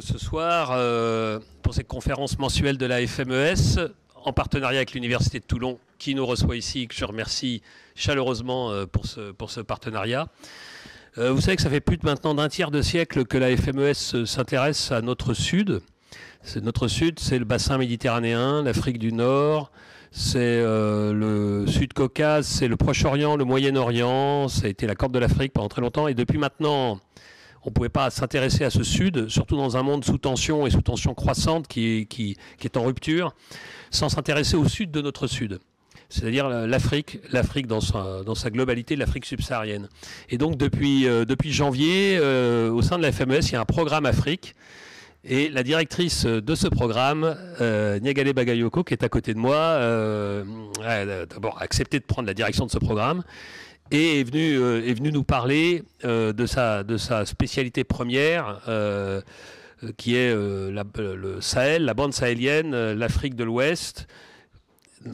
ce soir euh, pour cette conférence mensuelle de la FMES en partenariat avec l'Université de Toulon qui nous reçoit ici, que je remercie chaleureusement euh, pour ce, pour ce partenariat. Euh, vous savez que ça fait plus de maintenant d'un tiers de siècle que la FMES s'intéresse à notre sud. C'est notre sud, c'est le bassin méditerranéen, l'Afrique du Nord, c'est le Sud-Caucase, c'est le Proche-Orient, le Moyen-Orient, ça a été la corde de l'Afrique pendant très longtemps. Et depuis maintenant on ne pouvait pas s'intéresser à ce Sud, surtout dans un monde sous tension et sous tension croissante qui, est en rupture, sans s'intéresser au Sud de notre Sud c'est-à-dire l'Afrique, l'Afrique dans sa, globalité, l'Afrique subsaharienne. Et donc depuis, euh, janvier, euh, au sein de la FMS, il y a un programme Afrique. Et la directrice de ce programme, euh, Niagale Bagayoko, qui est à côté de moi, a d'abord accepté de prendre la direction de ce programme et est venu, euh, est venu nous parler euh, de, sa, de sa spécialité première, euh, qui est la, le Sahel, la bande sahélienne, l'Afrique de l'Ouest.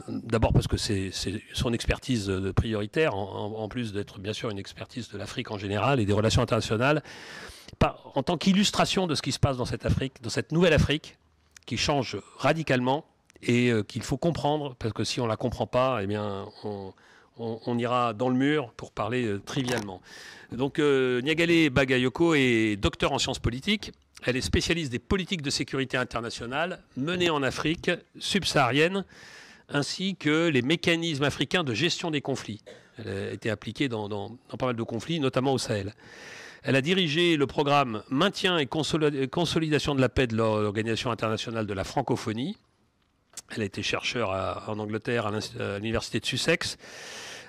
D'abord parce que c'est son expertise prioritaire, en, plus d'être bien sûr une expertise de l'Afrique en général et des relations internationales, en tant qu'illustration de ce qui se passe dans cette Afrique, dans cette nouvelle Afrique, qui change radicalement et qu'il faut comprendre, parce que si on ne la comprend pas, eh bien, on, on, ira dans le mur pour parler euh, trivialement. Donc euh, Niagale Bagayoko est docteur en sciences politiques. Elle est spécialiste des politiques de sécurité internationale menées en Afrique subsaharienne ainsi que les mécanismes africains de gestion des conflits. Elle a été appliquée dans, dans pas mal de conflits, notamment au Sahel. Elle a dirigé le programme Maintien et consolidation de la paix de l'Organisation internationale de la francophonie, elle a été chercheur en Angleterre à l'université de Sussex,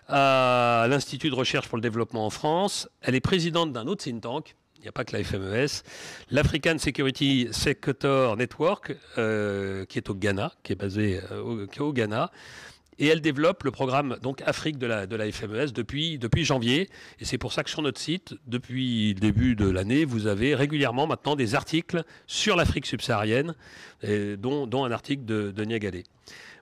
à l'Institut de recherche pour le développement en France. Elle est présidente d'un autre think tank, il n'y a pas que la FMES, l'African Security Sector Network, euh, qui est au Ghana, qui est basé euh, au Ghana et elle développe le programme donc Afrique de la, de FMES depuis, janvier. Et c'est pour ça que sur notre site, depuis le début de l'année, vous avez régulièrement maintenant des articles sur l'Afrique subsaharienne, dont, un article de, de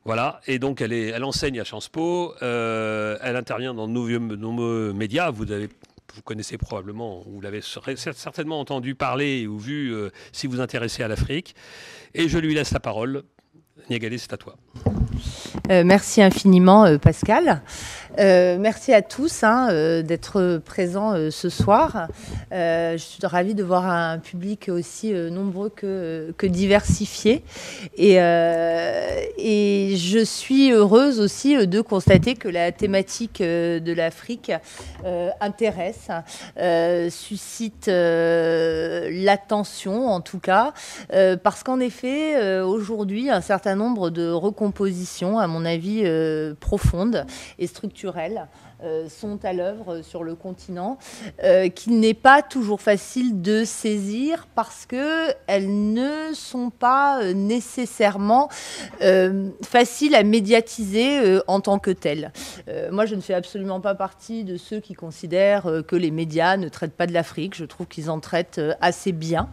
Voilà, et donc elle, est, elle enseigne à Sciences Po, euh, elle intervient dans de nombreux, médias, vous avez vous connaissez probablement, vous l'avez certainement entendu parler ou vu si euh, si vous intéressez à l'Afrique. Et je lui laisse la parole Niagalé, c'est à toi. Euh, merci infiniment, euh, Pascal. Euh, merci à tous hein, euh, d'être présents euh, ce soir. je suis ravie de voir un public aussi nombreux que, diversifié. Et, et, je suis heureuse aussi de constater que la thématique de l'Afrique intéresse, suscite l'attention en tout cas, parce qu'en effet, aujourd'hui, un certain nombre de recompositions, à mon avis, profondes et structurelles, culturelles euh, sont à l'œuvre sur le continent, euh, qu'il n'est pas toujours facile de saisir parce qu'elles ne sont pas euh, nécessairement faciles à médiatiser en tant que telles. moi, je ne fais absolument pas partie de ceux qui considèrent que les médias ne traitent pas de l'Afrique. Je trouve qu'ils en traitent assez bien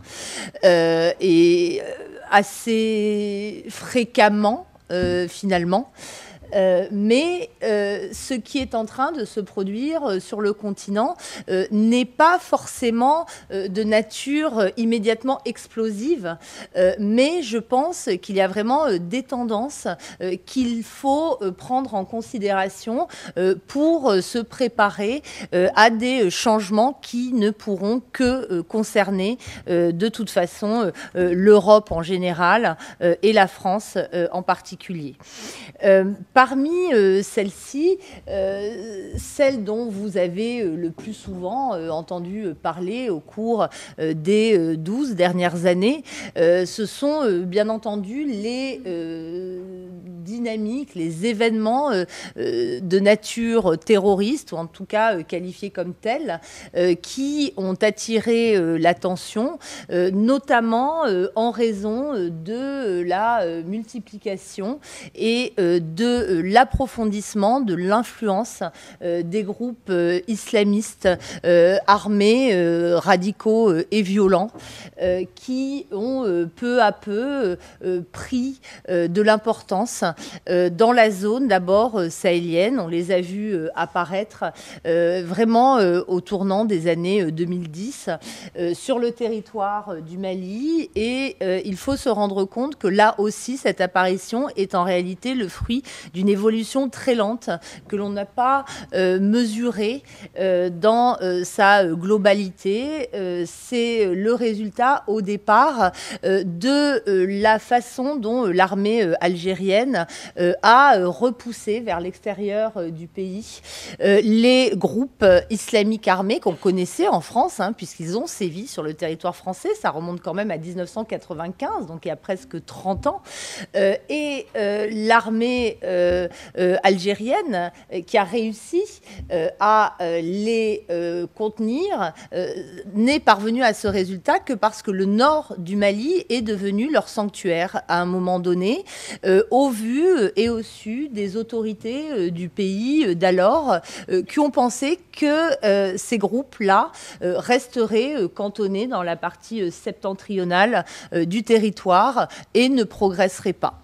et assez fréquemment finalement. Euh, mais euh, ce qui est en train de se produire euh, sur le continent n'est pas forcément de nature immédiatement explosive, mais je pense qu'il y a vraiment des tendances qu'il faut prendre en considération pour se préparer à des changements qui ne pourront que concerner de toute façon l'Europe en général et la France en particulier Parmi euh, celles-ci, euh, celles dont vous avez euh, le plus souvent entendu parler au cours des douze dernières années, ce sont bien entendu les dynamiques, les événements de nature terroriste, ou en tout cas qualifiés comme tels, qui ont attiré l'attention, notamment en raison de la multiplication et de euh, l'approfondissement de l'influence euh, des groupes euh, islamistes armés, radicaux et violents qui ont peu à peu pris de l'importance dans la zone d'abord sahélienne. On les a vus apparaître vraiment au tournant des années 2010 sur le territoire du Mali et il faut se rendre compte que là aussi cette apparition est en réalité le fruit d'une évolution très lente que l'on n'a pas euh, mesurée euh, dans euh, sa globalité. C'est le résultat au départ de la façon dont l'armée algérienne a repoussé vers l'extérieur du pays les groupes islamiques armés qu'on connaissait en France, hein, puisqu'ils ont sévi sur le territoire français. Ça remonte quand même à 1995, donc il y a presque 30 ans. et l'armée euh, euh, algérienne euh, qui a réussi à les contenir n'est parvenue à ce résultat que parce que le nord du Mali est devenu leur sanctuaire à un moment donné, au vu et au su des autorités du pays d'alors qui ont pensé que ces groupes-là resteraient cantonnés dans la partie septentrionale du territoire et ne progresseraient pas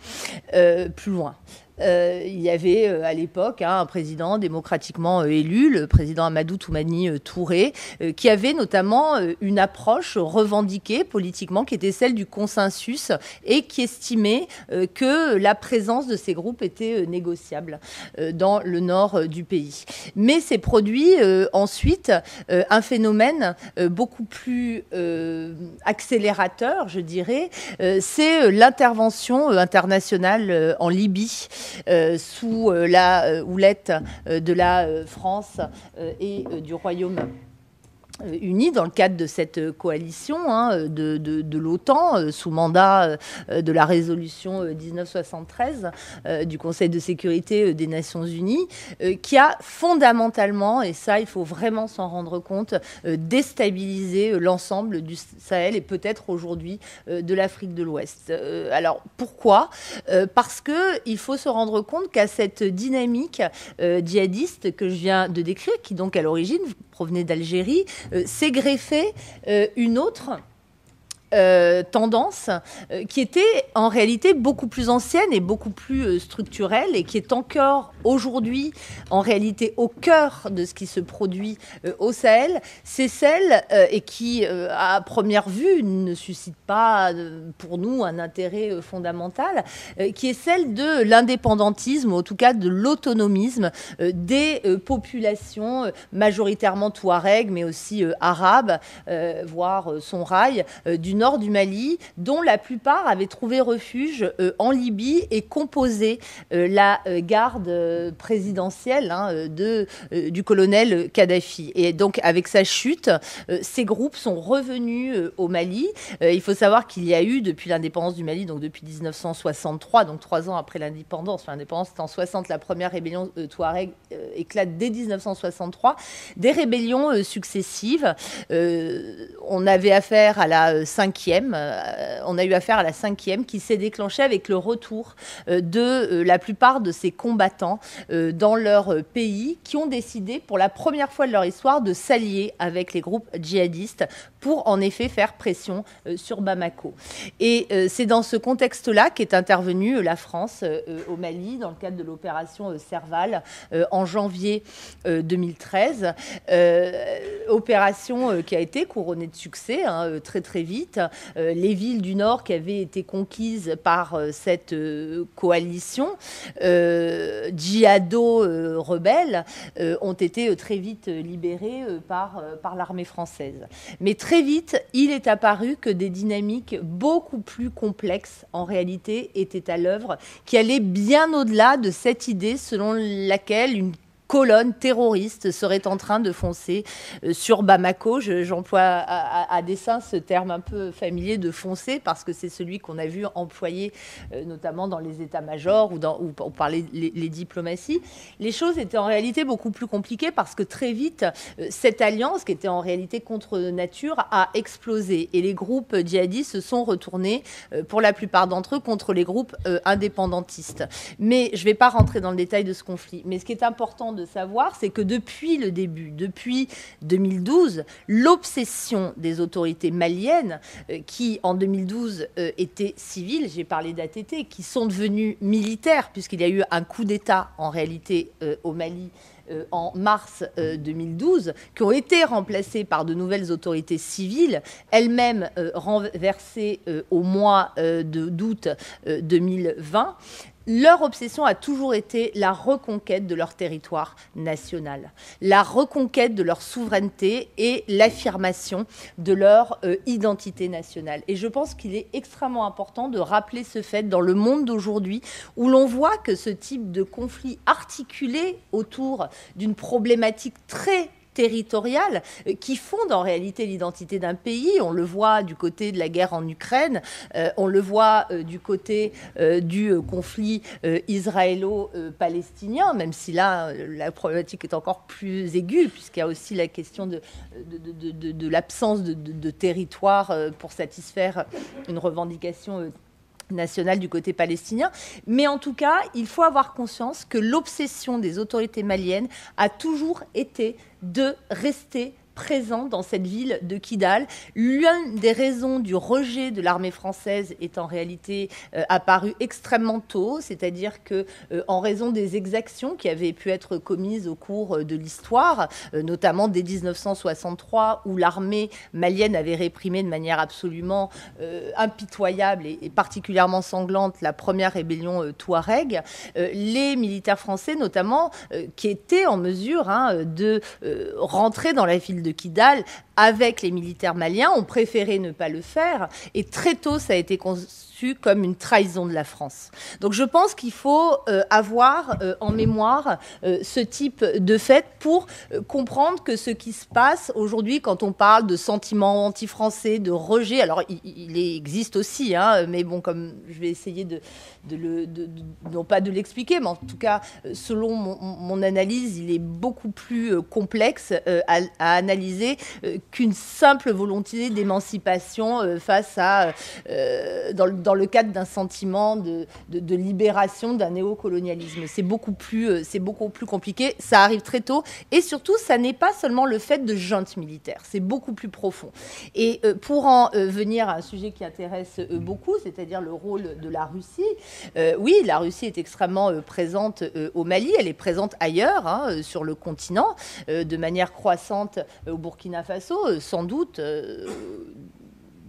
plus loin. Euh, il y avait euh, à l'époque hein, un président démocratiquement euh, élu, le président Amadou Toumani Touré, qui avait notamment une approche revendiquée politiquement qui était celle du consensus et qui estimait que la présence de ces groupes était négociable dans le nord du pays. Mais s'est produit ensuite un phénomène beaucoup plus accélérateur, je dirais, c'est l'intervention internationale en Libye. Euh, sous euh, la euh, houlette de la France et du royaume euh, unis dans le cadre de cette euh, coalition hein, euh, de, l'OTAN sous mandat de la résolution 1973 du Conseil de sécurité des Nations Unies, qui a fondamentalement, et ça il faut vraiment s'en rendre compte, déstabilisé l'ensemble du Sahel et peut-être aujourd'hui de l'Afrique de l'Ouest. alors pourquoi Parce que il faut se rendre compte qu'à cette dynamique djihadiste que je viens de décrire, qui donc à l'origine provenait d'Algérie, euh, s'est euh, une autre euh, tendance euh, qui était en réalité beaucoup plus ancienne et beaucoup plus euh, structurelle et qui est encore aujourd'hui en réalité au cœur de ce qui se produit au Sahel, c'est celle et qui à première vue ne suscite pas pour nous un intérêt fondamental, qui est celle de l'indépendantisme, en tout cas de l'autonomisme des populations majoritairement touareg mais aussi arabes, voire son rail du nord nord du Mali, dont la plupart avaient trouvé refuge euh, en Libye et composé euh, la euh, garde présidentielle hein, de, du colonel Kadhafi. Et donc, avec sa chute, ces groupes sont revenus au Mali. il faut savoir qu'il y a eu, depuis l'indépendance du Mali, donc depuis 1963, donc trois ans après l'indépendance, l'indépendance c'était en 60, la première rébellion Touareg éclate dès 1963, des rébellions successives. on avait affaire à la 5 euh, on a eu affaire à la cinquième qui s'est déclenchée avec le retour euh, de euh, la plupart de ces combattants dans leur pays qui ont décidé pour la première fois de leur histoire de s'allier avec les groupes djihadistes pour en effet faire pression euh, sur Bamako. Et euh, c'est dans ce contexte-là qu'est intervenue euh, la France au Mali dans le cadre de l'opération Serval en janvier 2013. opération qui a été couronnée de succès hein, très très vite. les villes du Nord qui avaient été conquises par cette coalition djihados rebelle ont été très vite libérées par, par l'armée française. Mais très très vite, il est apparu que des dynamiques beaucoup plus complexes, en réalité, étaient à l'œuvre, qui allaient bien au-delà de cette idée selon laquelle une colonnes terroriste serait en train de foncer euh, sur Bamako. J'emploie à, à, dessein ce terme un peu familier de foncer parce que c'est celui qu'on a vu employé euh, notamment dans les états-majors ou dans, ou on les, les, diplomaties. Les choses étaient en réalité beaucoup plus compliquées parce que très vite, euh, cette alliance qui était en réalité contre nature a explosé et les groupes djihadistes se sont retournés pour la plupart d'entre eux contre les groupes indépendantistes. Mais je ne vais pas rentrer dans le détail de ce conflit. Mais ce qui est important de savoir, c'est que depuis le début, depuis 2012, l'obsession des autorités maliennes, euh, qui en 2012 euh, étaient civiles, j'ai parlé d'ATT, qui sont devenues militaires, puisqu'il y a eu un coup d'État en réalité euh, au Mali en mars 2012, qui ont été remplacées par de nouvelles autorités civiles, elles-mêmes renversées au mois d'août 2020, leur obsession a toujours été la reconquête de leur territoire national, la reconquête de leur souveraineté et l'affirmation de leur euh, identité nationale. Et je pense qu'il est extrêmement important de rappeler ce fait dans le monde d'aujourd'hui où l'on voit que ce type de conflit articulé autour d'une problématique très territoriales euh, qui fondent en réalité l'identité d'un pays. On le voit du côté de la guerre en Ukraine, euh, on le voit euh, du côté du conflit israélo-palestinien, même si là, la problématique est encore plus aiguë, puisqu'il y a aussi la question de, de l'absence de, territoire pour satisfaire une revendication nationale du côté palestinien. Mais en tout cas, il faut avoir conscience que l'obsession des autorités maliennes a toujours été de rester présent dans cette ville de Kidal. L'une des raisons du rejet de l'armée française est en réalité euh, apparue extrêmement tôt, c'est-à-dire que euh, en raison des exactions qui avaient pu être commises au cours euh, de l'histoire, notamment dès 1963 où l'armée malienne avait réprimé de manière absolument impitoyable et, particulièrement sanglante la première rébellion touareg, les militaires français notamment qui étaient en mesure hein, de rentrer dans la ville de Kidal avec les militaires maliens, ont préféré ne pas le faire. Et très tôt, ça a été construit comme une trahison de la France. Donc je pense qu'il faut euh, avoir euh, en mémoire euh, ce type de fait pour comprendre que ce qui se passe aujourd'hui, quand on parle de sentiments anti-français, de rejet, alors il, existe aussi, hein, mais bon, comme je vais essayer de, de le, non pas de l'expliquer, mais en tout cas, selon mon, analyse, il est beaucoup plus complexe à, à, analyser qu'une simple volonté d'émancipation face à, dans le dans le cadre d'un sentiment de, de, libération d'un néocolonialisme. C'est beaucoup, plus, euh, c'est beaucoup plus compliqué, ça arrive très tôt, et surtout, ça n'est pas seulement le fait de juntes militaires, c'est beaucoup plus profond. Et euh, pour en euh, venir à un sujet qui intéresse beaucoup, c'est-à-dire le rôle de la Russie, oui, la Russie est extrêmement présente au Mali, elle est présente ailleurs, hein, sur le continent, de manière croissante au Burkina Faso, sans doute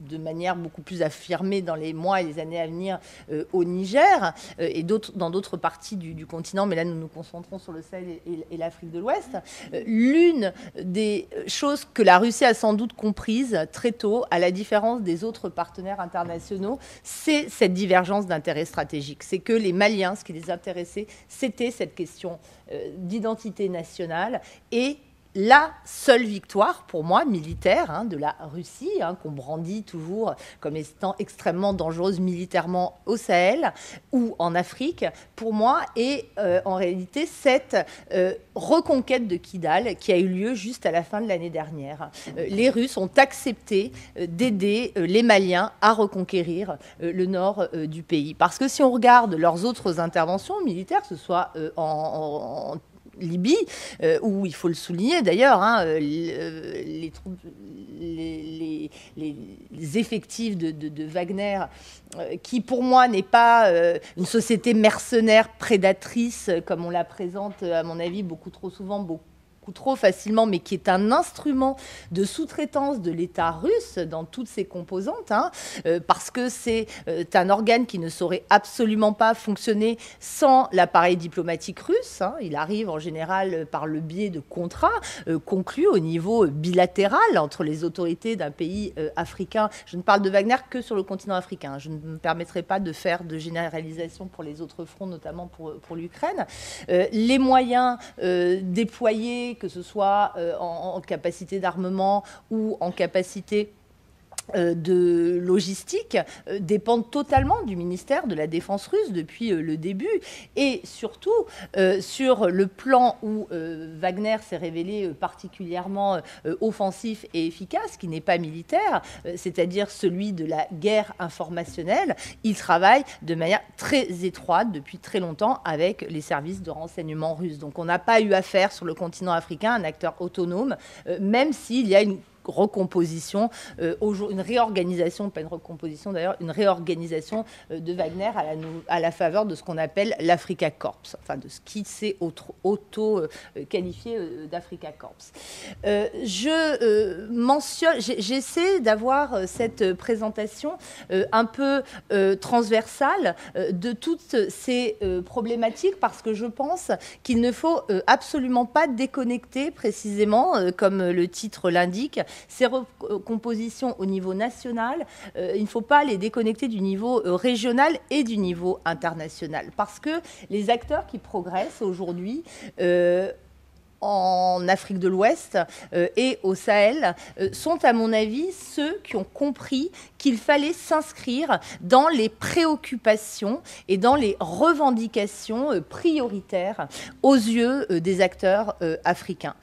de manière beaucoup plus affirmée dans les mois et les années à venir euh, au Niger euh, et dans d'autres parties du, continent, mais là nous nous concentrons sur le Sahel et, l'Afrique de l'Ouest. Euh, l'une des choses que la Russie a sans doute comprise très tôt, à la différence des autres partenaires internationaux, c'est cette divergence d'intérêts stratégiques. C'est que les Maliens, ce qui les intéressait, c'était cette question d'identité nationale et la seule victoire, pour moi, militaire hein, de la Russie, hein, qu'on brandit toujours comme étant extrêmement dangereuse militairement au Sahel ou en Afrique, pour moi, est euh, en réalité cette euh, reconquête de Kidal qui a eu lieu juste à la fin de l'année dernière. Euh, les Russes ont accepté d'aider les Maliens à reconquérir le nord du pays. Parce que si on regarde leurs autres interventions militaires, que ce soit en, en Libye, euh, où il faut le souligner d'ailleurs, hein, euh, euh, les, effectifs de, Wagner, qui pour moi n'est pas une société mercenaire, prédatrice, comme on la présente à mon avis beaucoup trop souvent, beaucoup trop facilement, mais qui est un instrument de sous-traitance de l'État russe dans toutes ses composantes, hein, euh, parce que c'est euh, un organe qui ne saurait absolument pas fonctionner sans l'appareil diplomatique russe. Hein. Il arrive en général par le biais de contrats euh, conclus au niveau bilatéral entre les autorités d'un pays africain. Je ne parle de Wagner que sur le continent africain. Je ne me permettrai pas de faire de généralisation pour les autres fronts, notamment pour, pour l'Ukraine. les moyens déployés que ce soit euh, en, capacité d'armement ou en capacité euh, de logistique euh, dépendent totalement du ministère de la Défense russe depuis euh, le début et surtout sur le plan où Wagner s'est révélé particulièrement offensif et efficace, qui n'est pas militaire, c'est-à-dire celui de la guerre informationnelle, il travaille de manière très étroite depuis très longtemps avec les services de renseignement russes. Donc on n'a pas eu affaire sur le continent africain un acteur autonome, même s'il y a une recomposition, euh, une réorganisation, pas une recomposition d'ailleurs, une réorganisation euh, de Wagner à la, faveur de ce qu'on appelle l'Africa Corps, enfin de ce qui s'est auto-qualifié euh, d'Africa Corps. je mentionne, j'essaie d'avoir cette présentation un peu transversale de toutes ces problématiques parce que je pense qu'il ne faut absolument pas déconnecter précisément, comme le titre l'indique, ces recompositions au niveau national, euh, il ne faut pas les déconnecter du niveau euh, régional et du niveau international. Parce que les acteurs qui progressent aujourd'hui euh, en Afrique de l'Ouest et au Sahel sont, à mon avis, ceux qui ont compris qu'il fallait s'inscrire dans les préoccupations et dans les revendications euh, prioritaires aux yeux euh, des acteurs euh, africains.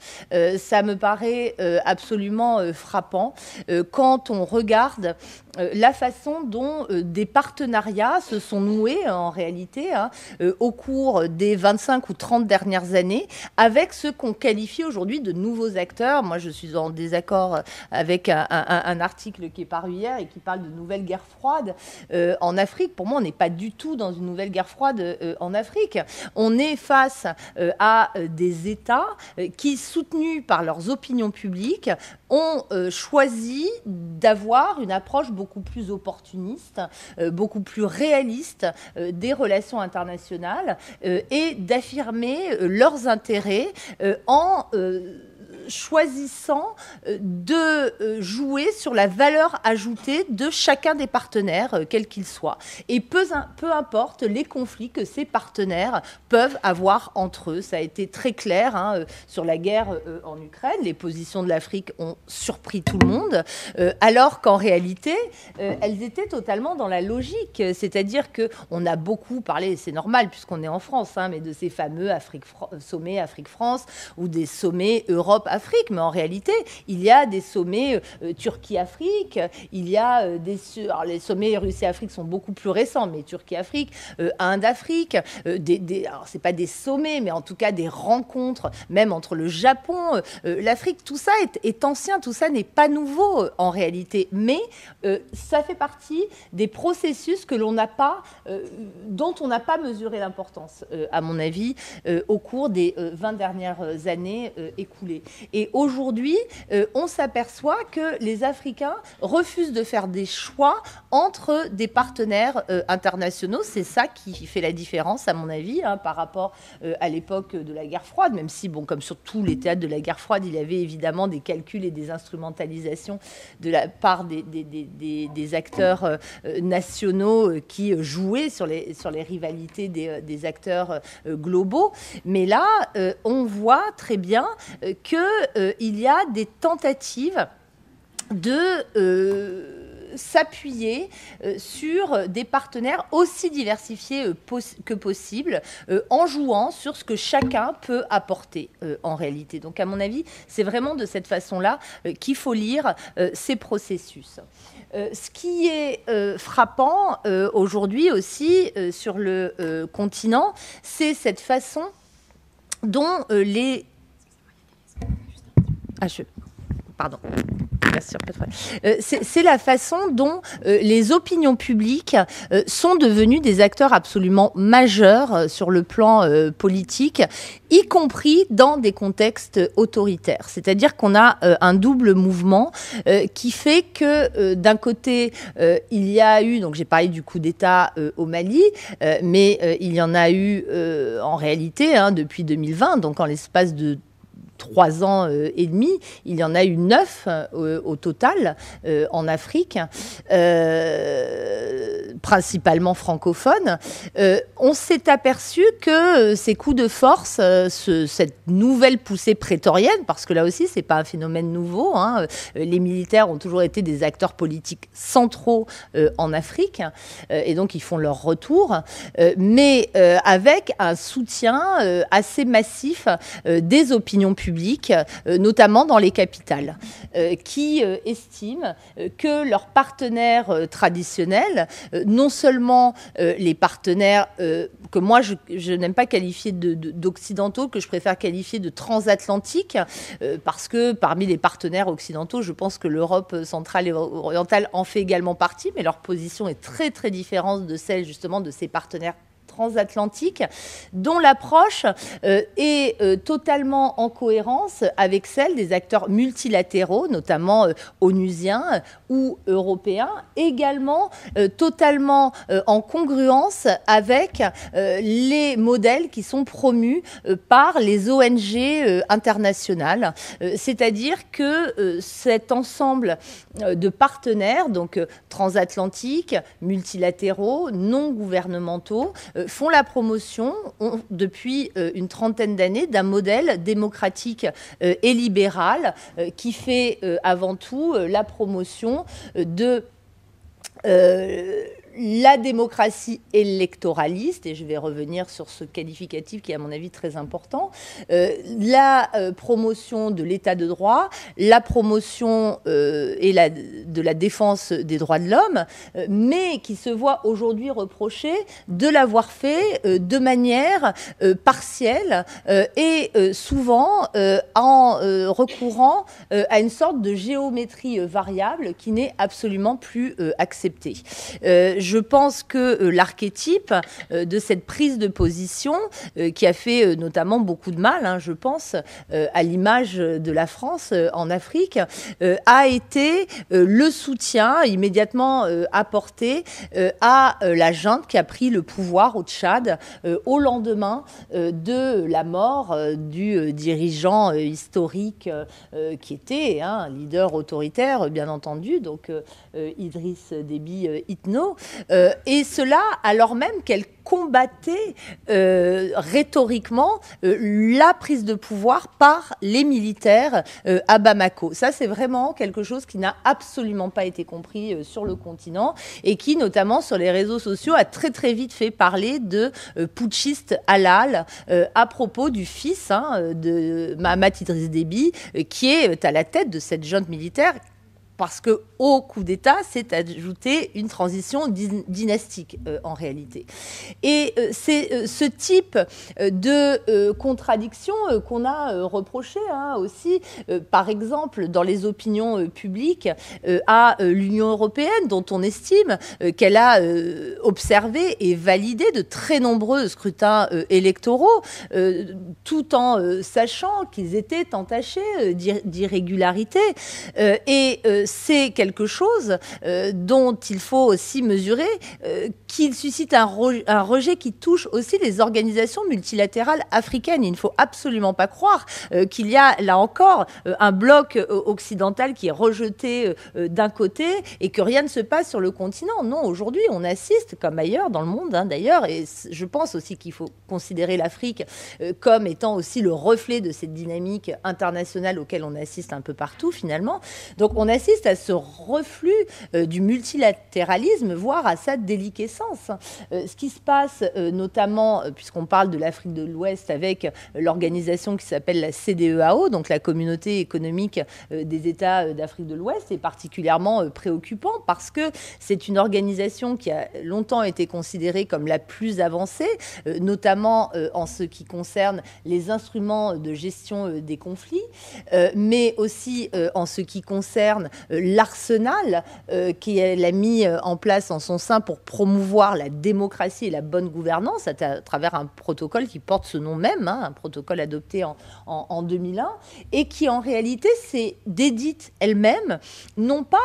ça me paraît absolument frappant quand on regarde la façon dont des partenariats se sont noués en réalité hein, au cours des 25 ou 30 dernières années avec ce qu'on qualifie aujourd'hui de nouveaux acteurs. Moi, je suis en désaccord avec un, un article qui est paru hier et qui parle de nouvelle guerre froide euh, en Afrique. Pour moi, on n'est pas du tout dans une nouvelle guerre froide euh, en Afrique. On est face euh, à des États qui, soutenus par leurs opinions publiques, ont choisi d'avoir une approche beaucoup plus opportuniste, beaucoup plus réaliste des relations internationales et d'affirmer leurs intérêts en choisissant euh, de euh, jouer sur la valeur ajoutée de chacun des partenaires, euh, quels qu'ils soient. Et peu, peu importe les conflits que ces partenaires peuvent avoir entre eux. Ça a été très clair hein, sur la guerre en Ukraine. Les positions de l'Afrique ont surpris tout le monde, alors qu'en réalité, elles étaient totalement dans la logique. C'est-à-dire que on a beaucoup parlé, c'est normal puisqu'on est en France, hein, mais de ces fameux Afrique, Afrique-France ou des sommets Europe afrique mais en réalité, il y a des sommets euh, euh, Turquie-Afrique, il y a euh, des... les sommets Russie-Afrique sont beaucoup plus récents, mais Turquie-Afrique, Inde-Afrique, des, des, alors c'est pas des sommets, mais en tout cas des rencontres, même entre le Japon, l'Afrique, tout ça est, ancien, tout ça n'est pas nouveau en réalité, mais ça fait partie des processus que l'on n'a pas, dont on n'a pas mesuré l'importance, à mon avis, au cours des 20 dernières années écoulées. Et aujourd'hui, euh, on s'aperçoit que les Africains refusent de faire des choix entre des partenaires euh, internationaux. C'est ça qui fait la différence, à mon avis, hein, par rapport euh, à l'époque de la guerre froide, même si, bon, comme sur tous les théâtres de la guerre froide, il y avait évidemment des calculs et des instrumentalisations de la part des, des, des acteurs nationaux qui jouaient sur les, sur les rivalités des, acteurs globaux. Mais là, on voit très bien que euh, il y a des tentatives de euh, s'appuyer euh, sur des partenaires aussi diversifiés que possible en jouant sur ce que chacun peut apporter en réalité. Donc à mon avis, c'est vraiment de cette façon-là qu'il faut lire ces processus. ce qui est frappant aujourd'hui aussi sur le continent, c'est cette façon dont les ah, pardon. Euh, c'est la façon dont euh, les opinions publiques euh, sont devenues des acteurs absolument majeurs sur le plan politique, y compris dans des contextes autoritaires. C'est-à-dire qu'on a un double mouvement qui fait que d'un côté, il y a eu, donc j'ai parlé du coup d'État au Mali, mais il y en a eu en réalité hein, depuis 2020, donc en l'espace de trois ans euh, et demi. Il y en a eu neuf euh, au total euh, en Afrique principalement francophones, euh, on s'est aperçu que euh, ces coups de force, euh, cette nouvelle poussée prétorienne, parce que là aussi ce n'est pas un phénomène nouveau, hein, les militaires ont toujours été des acteurs politiques centraux en Afrique, et donc ils font leur retour, mais avec un soutien assez massif des opinions publiques, notamment dans les capitales, qui estiment que leurs partenaires traditionnels non seulement euh, les partenaires euh, que moi je, n'aime pas qualifier d'occidentaux, que je préfère qualifier de transatlantiques, euh, parce que parmi les partenaires occidentaux, je pense que l'Europe centrale et orientale en fait également partie, mais leur position est très très différente de celle justement de ces partenaires transatlantique dont l'approche euh, est euh, totalement en cohérence avec celle des acteurs multilatéraux, notamment euh, onusiens ou européens, également totalement en congruence avec les modèles qui sont promus par les ONG internationales. C'est-à-dire que cet ensemble de partenaires, donc transatlantiques, multilatéraux, non gouvernementaux, euh, font la promotion depuis euh, une trentaine d'années d'un modèle démocratique euh, et libéral qui fait avant tout la promotion de la démocratie électoraliste, et je vais revenir sur ce qualificatif qui est à mon avis très important, euh, la euh, promotion de l'état de droit, la promotion euh, et la, de la défense des droits de l'homme, mais qui se voit aujourd'hui reprocher de l'avoir fait de manière partielle et souvent en recourant à une sorte de géométrie variable qui n'est absolument plus acceptée je pense que euh, l'archétype euh, de cette prise de position euh, qui a fait notamment beaucoup de mal, hein, je pense, à l'image de la France en Afrique, a été le soutien immédiatement apporté à la junte qui a pris le pouvoir au Tchad au lendemain de la mort du dirigeant historique qui était un hein, leader autoritaire, bien entendu, donc Idriss Déby Itno. Euh, et cela alors même qu'elle combattait euh, rhétoriquement euh, la prise de pouvoir par les militaires à Bamako. Ça, c'est vraiment quelque chose qui n'a absolument pas été compris sur le continent et qui, notamment sur les réseaux sociaux, a très très vite fait parler de putschiste halal à propos du fils hein, de Mahamat Idriss Déby, qui est à la tête de cette jeune militaire parce que au coup d'État s'est ajoutée une transition dynastique euh, en réalité. Et euh, c'est euh, ce type de contradiction qu'on a reproché hein, aussi, par exemple, dans les opinions publiques à l'Union européenne, dont on estime qu'elle a observé et validé de très nombreux scrutins électoraux, tout en sachant qu'ils étaient entachés d'irrégularité. et c'est quelque chose euh, dont il faut aussi mesurer euh, qu'il suscite un, rejet, un rejet qui touche aussi les organisations multilatérales africaines. Il ne faut absolument pas croire euh, qu'il y a là encore un bloc occidental qui est rejeté d'un côté et que rien ne se passe sur le continent. Non, aujourd'hui, on assiste, comme ailleurs dans le monde hein, d'ailleurs, et je pense aussi qu'il faut considérer l'Afrique comme étant aussi le reflet de cette dynamique internationale auquel on assiste un peu partout finalement. Donc on assiste à ce reflux euh, du multilatéralisme, voire à sa déliquescence. Euh, ce qui se passe euh, notamment, puisqu'on parle de l'Afrique de l'Ouest avec l'organisation qui s'appelle la CDEAO, donc la communauté économique des États d'Afrique de l'Ouest, est particulièrement préoccupant parce que c'est une organisation qui a longtemps été considérée comme la plus avancée, notamment en ce qui concerne les instruments de gestion des conflits, mais aussi en ce qui concerne euh, l'arsenal euh, qu'elle a mis euh, en place en son sein pour promouvoir la démocratie et la bonne gouvernance à, travers un protocole qui porte ce nom même, hein, un protocole adopté en, en, 2001, et qui en réalité s'est dédite elle-même, non pas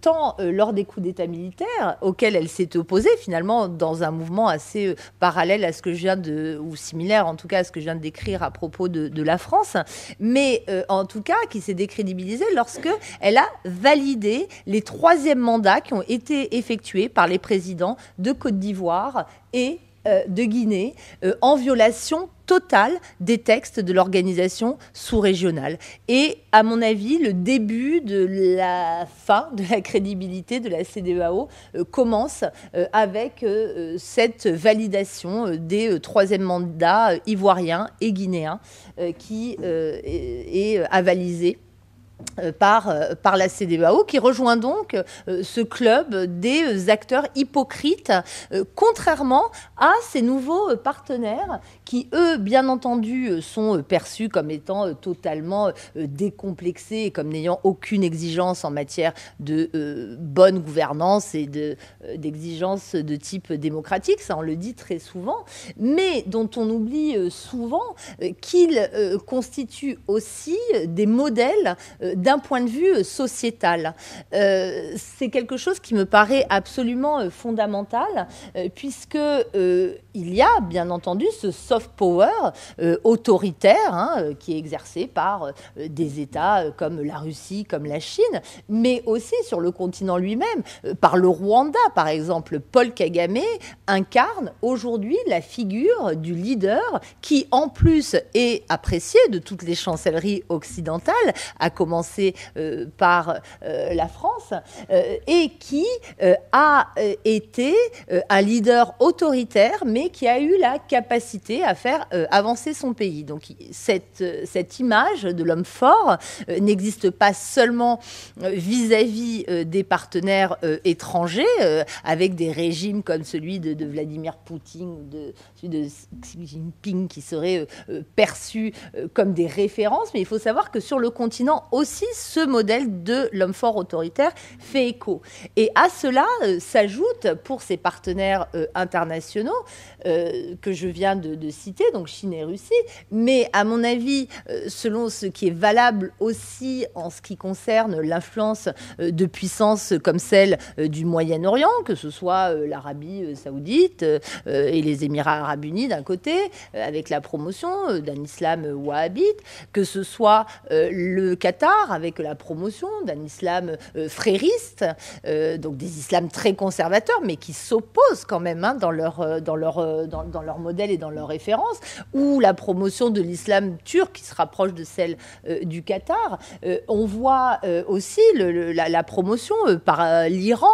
tant lors des coups d'État militaires auxquels elle s'est opposée finalement dans un mouvement assez parallèle à ce que je viens de, ou similaire en tout cas à ce que je viens de décrire à propos de, la France, mais en tout cas qui s'est décrédibilisée lorsque elle a valider les troisièmes mandats qui ont été effectués par les présidents de Côte d'Ivoire et euh, de Guinée euh, en violation totale des textes de l'organisation sous-régionale. Et à mon avis, le début de la fin de la crédibilité de la CDEAO euh, commence avec cette validation des troisièmes mandats ivoiriens et guinéens qui est avalisée euh, par, euh, par la CDBAO, e qui rejoint donc euh, ce club des acteurs hypocrites, contrairement à ses nouveaux partenaires qui, eux, bien entendu, euh, sont euh, perçus comme étant euh, totalement décomplexés comme n'ayant aucune exigence en matière de bonne gouvernance et d'exigence de, de type démocratique, ça on le dit très souvent, mais dont on oublie souvent qu'ils constituent aussi des modèles d'un point de vue sociétal. C'est quelque chose qui me paraît absolument fondamental, puisque il y a bien entendu ce soft power euh, autoritaire hein, euh, qui est exercé par euh, des États comme la Russie, comme la Chine, mais aussi sur le continent lui-même, par le Rwanda par exemple. Paul Kagame incarne aujourd'hui la figure du leader qui en plus est apprécié de toutes les chancelleries occidentales, à commencer par la France, et qui a été un leader autoritaire, mais qui a eu la capacité à faire euh, avancer son pays. Donc cette, euh, cette image de l'homme fort euh, n'existe pas seulement vis-à-vis des partenaires étrangers, avec des régimes comme celui de, Vladimir Poutine, de, de Xi Jinping, qui seraient perçus comme des références, mais il faut savoir que sur le continent aussi, ce modèle de l'homme fort autoritaire fait écho. Et à cela s'ajoute, pour ses partenaires internationaux, que je viens de donc Chine et Russie, mais à mon avis, euh, selon ce qui est valable aussi en ce qui concerne l'influence euh, de puissances comme celle euh, du Moyen-Orient, que ce soit l'Arabie saoudite et les Émirats arabes unis d'un côté, avec la promotion d'un islam wahhabite, que ce soit le Qatar avec la promotion d'un islam frériste, donc des islams très conservateurs, mais qui s'opposent quand même hein, dans, leur, dans, leur, dans, dans leur modèle et dans leur effet ou la promotion de l'islam turc qui se rapproche de celle euh, du Qatar. Euh, on voit euh, aussi la, promotion par l'Iran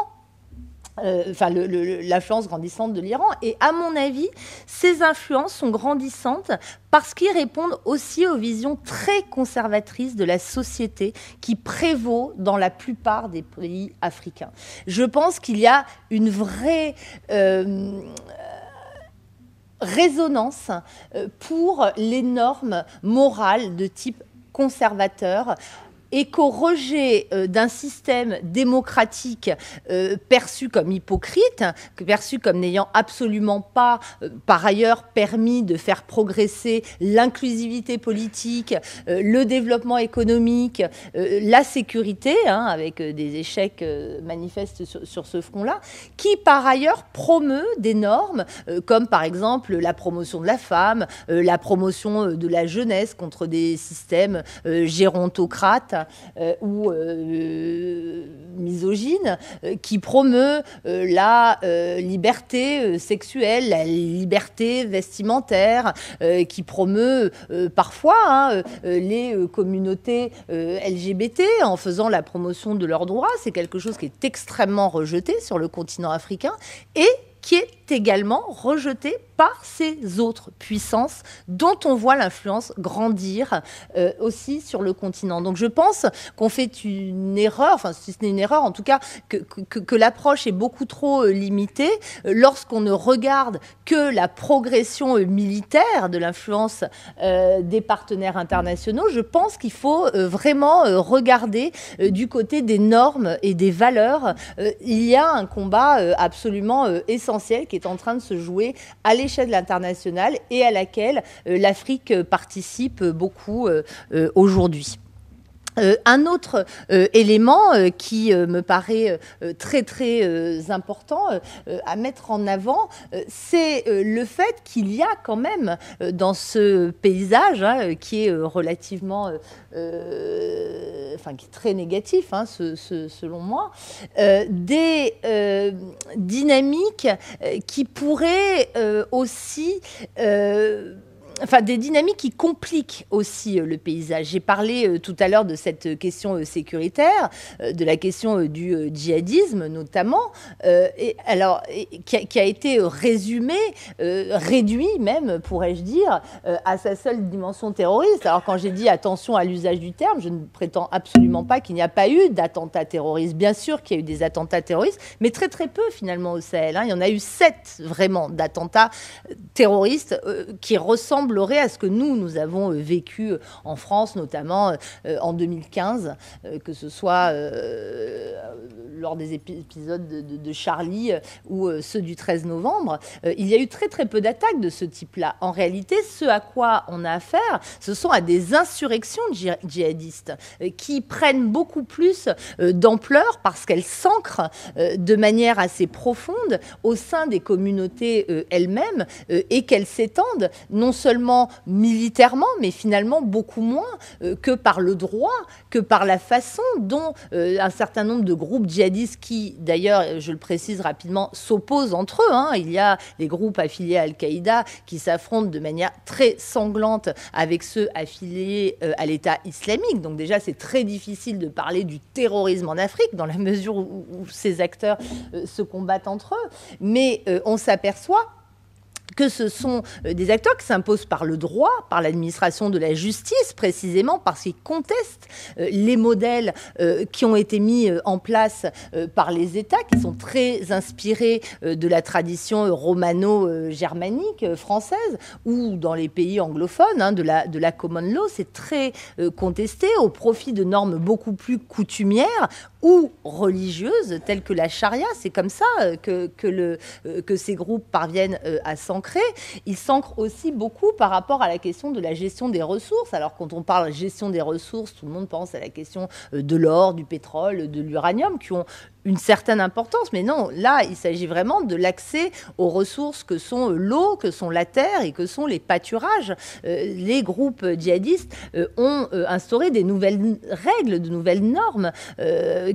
enfin l'influence grandissante de l'Iran. Et à mon avis, ces influences sont grandissantes parce qu'ils répondent aussi aux visions très conservatrices de la société qui prévaut dans la plupart des pays africains. Je pense qu'il y a une vraie résonance euh, pour les normes morales de type conservateur et qu'au rejet euh, d'un système démocratique euh, perçu comme hypocrite, perçu comme n'ayant absolument pas, euh, par ailleurs, permis de faire progresser l'inclusivité politique, le développement économique, la sécurité, hein, avec des échecs manifestes sur, sur ce front-là, qui, par ailleurs, promeut des normes comme, par exemple, la promotion de la femme, la promotion de la jeunesse contre des systèmes gérontocrates euh, ou euh, misogyne euh, qui promeut la liberté sexuelle, la liberté vestimentaire, qui promeut parfois hein, les communautés LGBT en faisant la promotion de leurs droits. C'est quelque chose qui est extrêmement rejeté sur le continent africain et qui est également rejeté par ces autres puissances dont on voit l'influence grandir euh, aussi sur le continent. Donc je pense qu'on fait une erreur, enfin si ce n'est une erreur, en tout cas que, l'approche est beaucoup trop euh, limitée euh, lorsqu'on ne regarde que la progression militaire de l'influence des partenaires internationaux. Je pense qu'il faut vraiment regarder du côté des normes et des valeurs. il y a un combat absolument essentiel qui est en train de se jouer à l'échelle internationale et à laquelle euh, l'Afrique participe beaucoup euh, euh, aujourd'hui. Euh, un autre euh, élément euh, qui me paraît très très important à mettre en avant, c'est le fait qu'il y a quand même dans ce paysage hein, qui est relativement, enfin qui est très négatif, hein, selon moi, des dynamiques qui pourraient aussi enfin, des dynamiques qui compliquent aussi euh, le paysage. J'ai parlé euh, tout à l'heure de cette question euh, sécuritaire, de la question du djihadisme notamment, et, alors, qui, a, été résumé réduit même, pourrais-je dire, à sa seule dimension terroriste. Alors quand j'ai dit attention à l'usage du terme, je ne prétends absolument pas qu'il n'y a pas eu d'attentats terroristes. Bien sûr qu'il y a eu des attentats terroristes, mais très très peu finalement au Sahel. Hein. Il y en a eu sept vraiment d'attentats terroristes qui ressemblent ressemblerait à ce que nous, nous avons euh, vécu euh, en France, notamment euh, en 2015, que ce soit lors des épisodes de, de Charlie ou ceux du 13 novembre. Il y a eu très très peu d'attaques de ce type-là. En réalité, ce à quoi on a affaire, ce sont à des insurrections djihadistes qui prennent beaucoup plus d'ampleur parce qu'elles s'ancrent de manière assez profonde au sein des communautés elles-mêmes et qu'elles s'étendent non seulement militairement, mais finalement beaucoup moins euh, que par le droit, que par la façon dont euh, un certain nombre de groupes djihadistes qui, d'ailleurs, euh, je le précise rapidement, s'opposent entre eux. Hein. Il y a les groupes affiliés à Al-Qaïda qui s'affrontent de manière très sanglante avec ceux affiliés à l'État islamique. Donc déjà, c'est très difficile de parler du terrorisme en Afrique dans la mesure où ces acteurs se combattent entre eux. Mais on s'aperçoit que ce sont euh, des acteurs qui s'imposent par le droit, par l'administration de la justice précisément, parce qu'ils contestent euh, les modèles euh, qui ont été mis en place par les États, qui sont très inspirés de la tradition romano-germanique française, ou dans les pays anglophones, hein, de, la, de la common law, c'est très contesté au profit de normes beaucoup plus coutumières, ou religieuses telles que la charia. C'est comme ça euh, que, le, euh, que ces groupes parviennent euh, à s'ancrer. Ils s'ancrent aussi beaucoup par rapport à la question de la gestion des ressources. Alors quand on parle gestion des ressources, tout le monde pense à la question de l'or, du pétrole, de l'uranium, qui ont une certaine importance, mais non, là, il s'agit vraiment de l'accès aux ressources que sont euh, l'eau, que sont la terre et que sont les pâturages. Euh, les groupes djihadistes euh, ont instauré des nouvelles règles, de nouvelles normes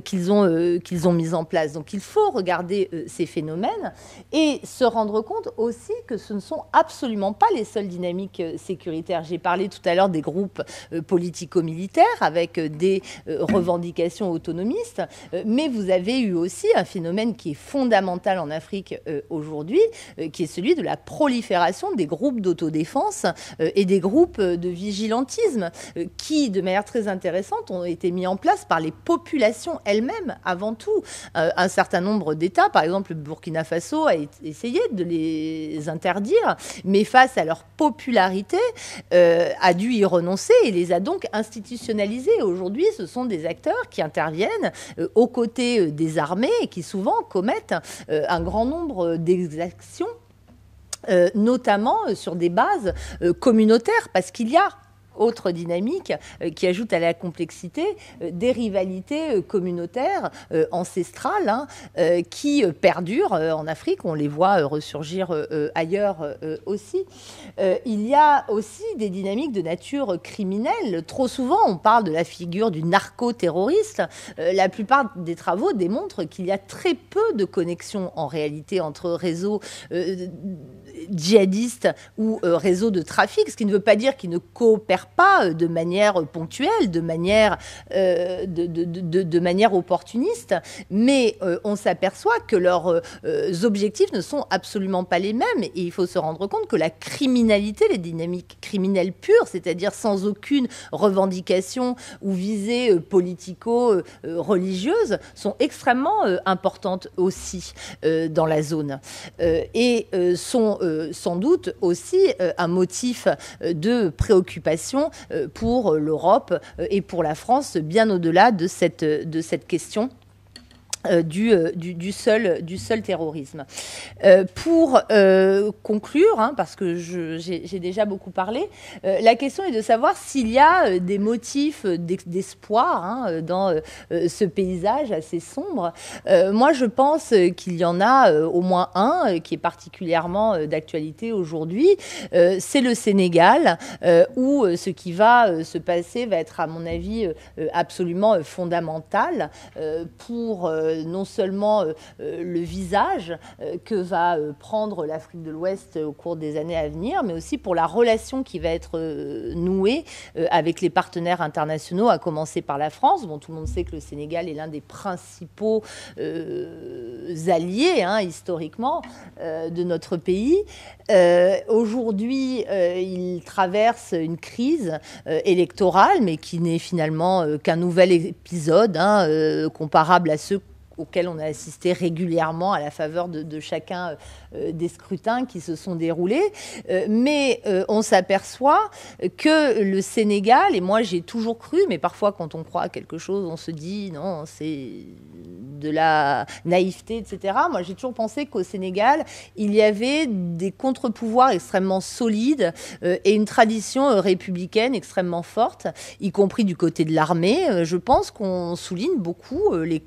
qu'ils ont, qu'ils ont mises en place. Donc il faut regarder ces phénomènes et se rendre compte aussi que ce ne sont absolument pas les seules dynamiques sécuritaires. J'ai parlé tout à l'heure des groupes politico-militaires avec des revendications autonomistes, mais vous avez eu aussi un phénomène qui est fondamental en Afrique euh, aujourd'hui, euh, qui est celui de la prolifération des groupes d'autodéfense euh, et des groupes de vigilantisme, qui, de manière très intéressante, ont été mis en place par les populations elles-mêmes avant tout. un certain nombre d'États, par exemple le Burkina Faso, a essayé de les interdire, mais face à leur popularité, a dû y renoncer et les a donc institutionnalisés. Aujourd'hui, ce sont des acteurs qui interviennent aux côtés des armées qui souvent commettent euh, un grand nombre d'exactions euh, notamment euh, sur des bases communautaires, parce qu'il y a autre dynamique euh, qui ajoute à la complexité euh, des rivalités euh, communautaires ancestrales hein, qui perdurent en Afrique. On les voit ressurgir ailleurs aussi. il y a aussi des dynamiques de nature criminelle. Trop souvent, on parle de la figure du narco-terroriste. la plupart des travaux démontrent qu'il y a très peu de connexions en réalité entre réseaux djihadistes ou réseaux de trafic, ce qui ne veut pas dire qu'ils ne coopèrent pas euh, de manière ponctuelle, de manière, euh, de, manière opportuniste, mais euh, on s'aperçoit que leurs objectifs ne sont absolument pas les mêmes. Et il faut se rendre compte que la criminalité, les dynamiques criminelles pures, c'est-à-dire sans aucune revendication ou visée politico-religieuse, sont extrêmement importantes aussi dans la zone. et sont sans doute aussi un motif de préoccupation euh, pour l'Europe euh, et pour la France, bien au-delà de cette question euh, euh, du, du, seul, du seul terrorisme. Euh, pour conclure, hein, parce que j'ai déjà beaucoup parlé, la question est de savoir s'il y a des motifs d'espoir hein, dans ce paysage assez sombre. moi, je pense qu'il y en a au moins un qui est particulièrement d'actualité aujourd'hui. C'est le Sénégal, où ce qui va se passer va être, à mon avis, absolument fondamental pour euh, non seulement euh, euh, le visage que va prendre l'Afrique de l'Ouest au cours des années à venir, mais aussi pour la relation qui va être nouée avec les partenaires internationaux, à commencer par la France. Bon, tout le monde sait que le Sénégal est l'un des principaux alliés hein, historiquement de notre pays. Aujourd'hui, il traverse une crise électorale, mais qui n'est finalement qu'un nouvel épisode hein, comparable à ceux auxquels on a assisté régulièrement à la faveur de, chacun euh, euh, des scrutins qui se sont déroulés. Euh, mais on s'aperçoit que le Sénégal, et moi j'ai toujours cru, mais parfois quand on croit à quelque chose, on se dit non, c'est de la naïveté, etc. Moi j'ai toujours pensé qu'au Sénégal, il y avait des contre-pouvoirs extrêmement solides et une tradition républicaine extrêmement forte, y compris du côté de l'armée. je pense qu'on souligne beaucoup les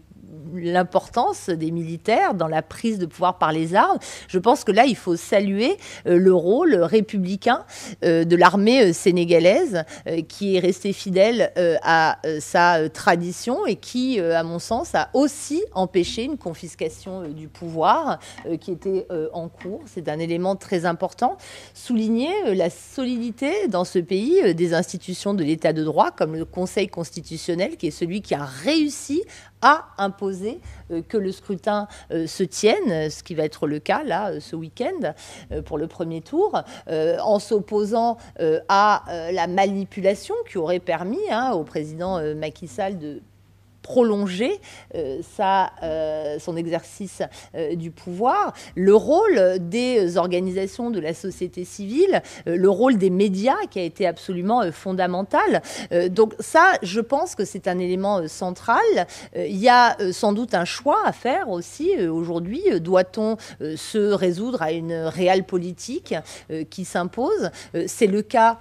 l'importance des militaires dans la prise de pouvoir par les armes. Je pense que là, il faut saluer euh, le rôle républicain euh, de l'armée euh, sénégalaise qui est restée fidèle à sa tradition et qui, à mon sens, a aussi empêché une confiscation du pouvoir qui était en cours. C'est un élément très important. Souligner la solidité dans ce pays des institutions de l'État de droit, comme le Conseil constitutionnel, qui est celui qui a réussi a imposé euh, que le scrutin euh, se tienne, euh, ce qui va être le cas là ce week-end pour le premier tour, en s'opposant à la manipulation qui aurait permis hein, au président Macky Sall de prolonger euh, euh, son exercice euh, du pouvoir, le rôle des organisations de la société civile, le rôle des médias qui a été absolument fondamental. donc ça, je pense que c'est un élément central. Il y a sans doute un choix à faire aussi aujourd'hui. Doit-on se résoudre à une réelle politique qui s'impose C'est le cas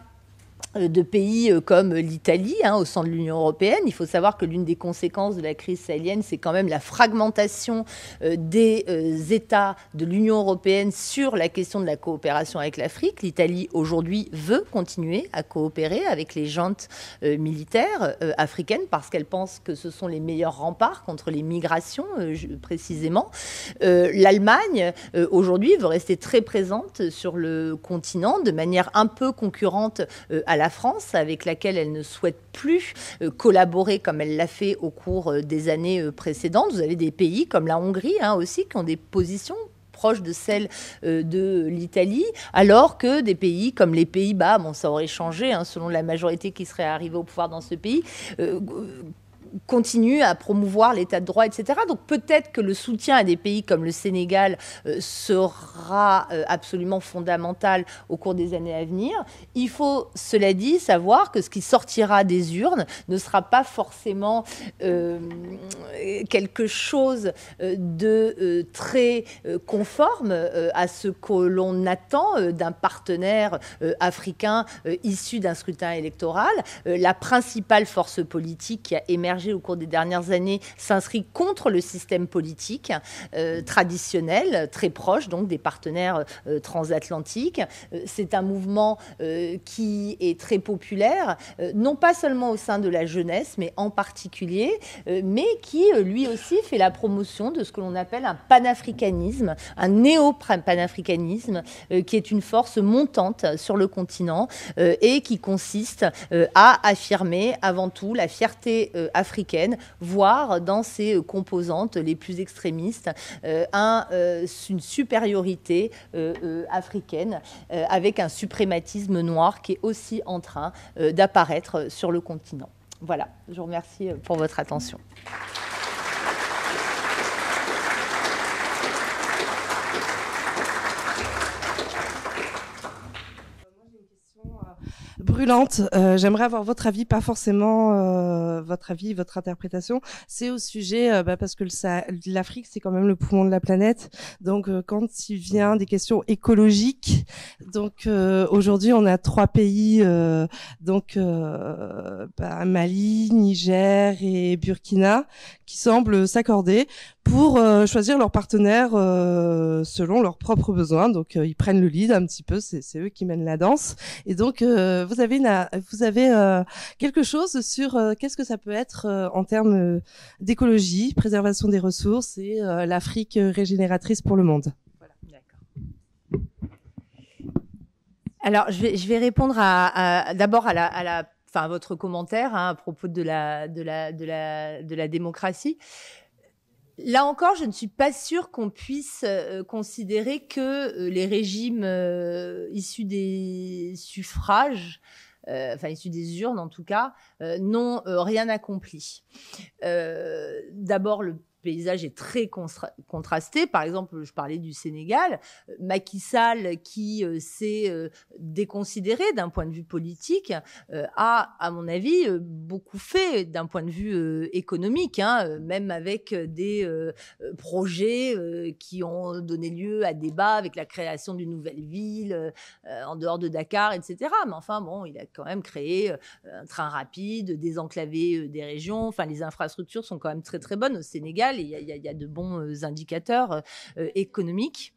euh, de pays euh, comme l'Italie hein, au sein de l'Union européenne. Il faut savoir que l'une des conséquences de la crise sahélienne, c'est quand même la fragmentation euh, des États de l'Union européenne sur la question de la coopération avec l'Afrique. L'Italie aujourd'hui veut continuer à coopérer avec les jantes militaires africaines parce qu'elle pense que ce sont les meilleurs remparts contre les migrations précisément. L'Allemagne aujourd'hui veut rester très présente sur le continent de manière un peu concurrente à la France, avec laquelle elle ne souhaite plus euh, collaborer comme elle l'a fait au cours euh, des années euh, précédentes. Vous avez des pays comme la Hongrie hein, aussi qui ont des positions proches de celles de l'Italie, alors que des pays comme les Pays-Bas, bon, ça aurait changé hein, selon la majorité qui serait arrivée au pouvoir dans ce pays, continue à promouvoir l'état de droit, etc. Donc peut-être que le soutien à des pays comme le Sénégal euh, sera euh, absolument fondamental au cours des années à venir. Il faut, cela dit, savoir que ce qui sortira des urnes ne sera pas forcément euh, quelque chose de très conforme à ce que l'on attend d'un partenaire africain issu d'un scrutin électoral. la principale force politique qui a émergé au cours des dernières années s'inscrit contre le système politique euh, traditionnel, très proche donc des partenaires euh, transatlantiques. Euh, c'est un mouvement qui est très populaire, non pas seulement au sein de la jeunesse, mais en particulier, mais qui lui aussi fait la promotion de ce que l'on appelle un panafricanisme, un néo-panafricanisme, qui est une force montante sur le continent et qui consiste à affirmer avant tout la fierté africaine voire dans ses euh, composantes les plus extrémistes, euh, un, euh, une supériorité africaine avec un suprématisme noir qui est aussi en train d'apparaître sur le continent. Voilà, je vous remercie pour votre attention. brûlante. Euh, j'aimerais avoir votre avis, pas forcément euh, votre avis, votre interprétation. C'est au sujet, euh, bah, parce que l'Afrique, c'est quand même le poumon de la planète. Donc, euh, quand il vient des questions écologiques, donc aujourd'hui, on a trois pays, donc bah, Mali, Niger et Burkina, qui semblent s'accorder pour choisir leurs partenaires selon leurs propres besoins. Donc, ils prennent le lead un petit peu. C'est eux qui mènent la danse. Et donc, euh, vous avez, vous avez euh, quelque chose sur euh, qu'est-ce que ça peut être euh, en termes d'écologie, préservation des ressources et l'Afrique régénératrice pour le monde. Alors, je vais, je vais répondre à, d'abord à, la, votre commentaire hein, à propos de la, de la, de la démocratie. Là encore, je ne suis pas sûre qu'on puisse euh, considérer que euh, les régimes euh, issus des suffrages, enfin issus des urnes en tout cas, n'ont rien accompli. D'abord, le paysage est très contrasté. Par exemple, je parlais du Sénégal, Macky Sall, qui euh, s'est euh, déconsidéré d'un point de vue politique, euh, a, à mon avis, beaucoup fait d'un point de vue économique, hein, même avec des projets qui ont donné lieu à débats avec la création d'une nouvelle ville en dehors de Dakar, etc. Mais enfin, bon, il a quand même créé un train rapide, désenclavé des régions. Enfin, les infrastructures sont quand même très très bonnes au Sénégal il y, y a, de bons euh, indicateurs euh, euh, économiques.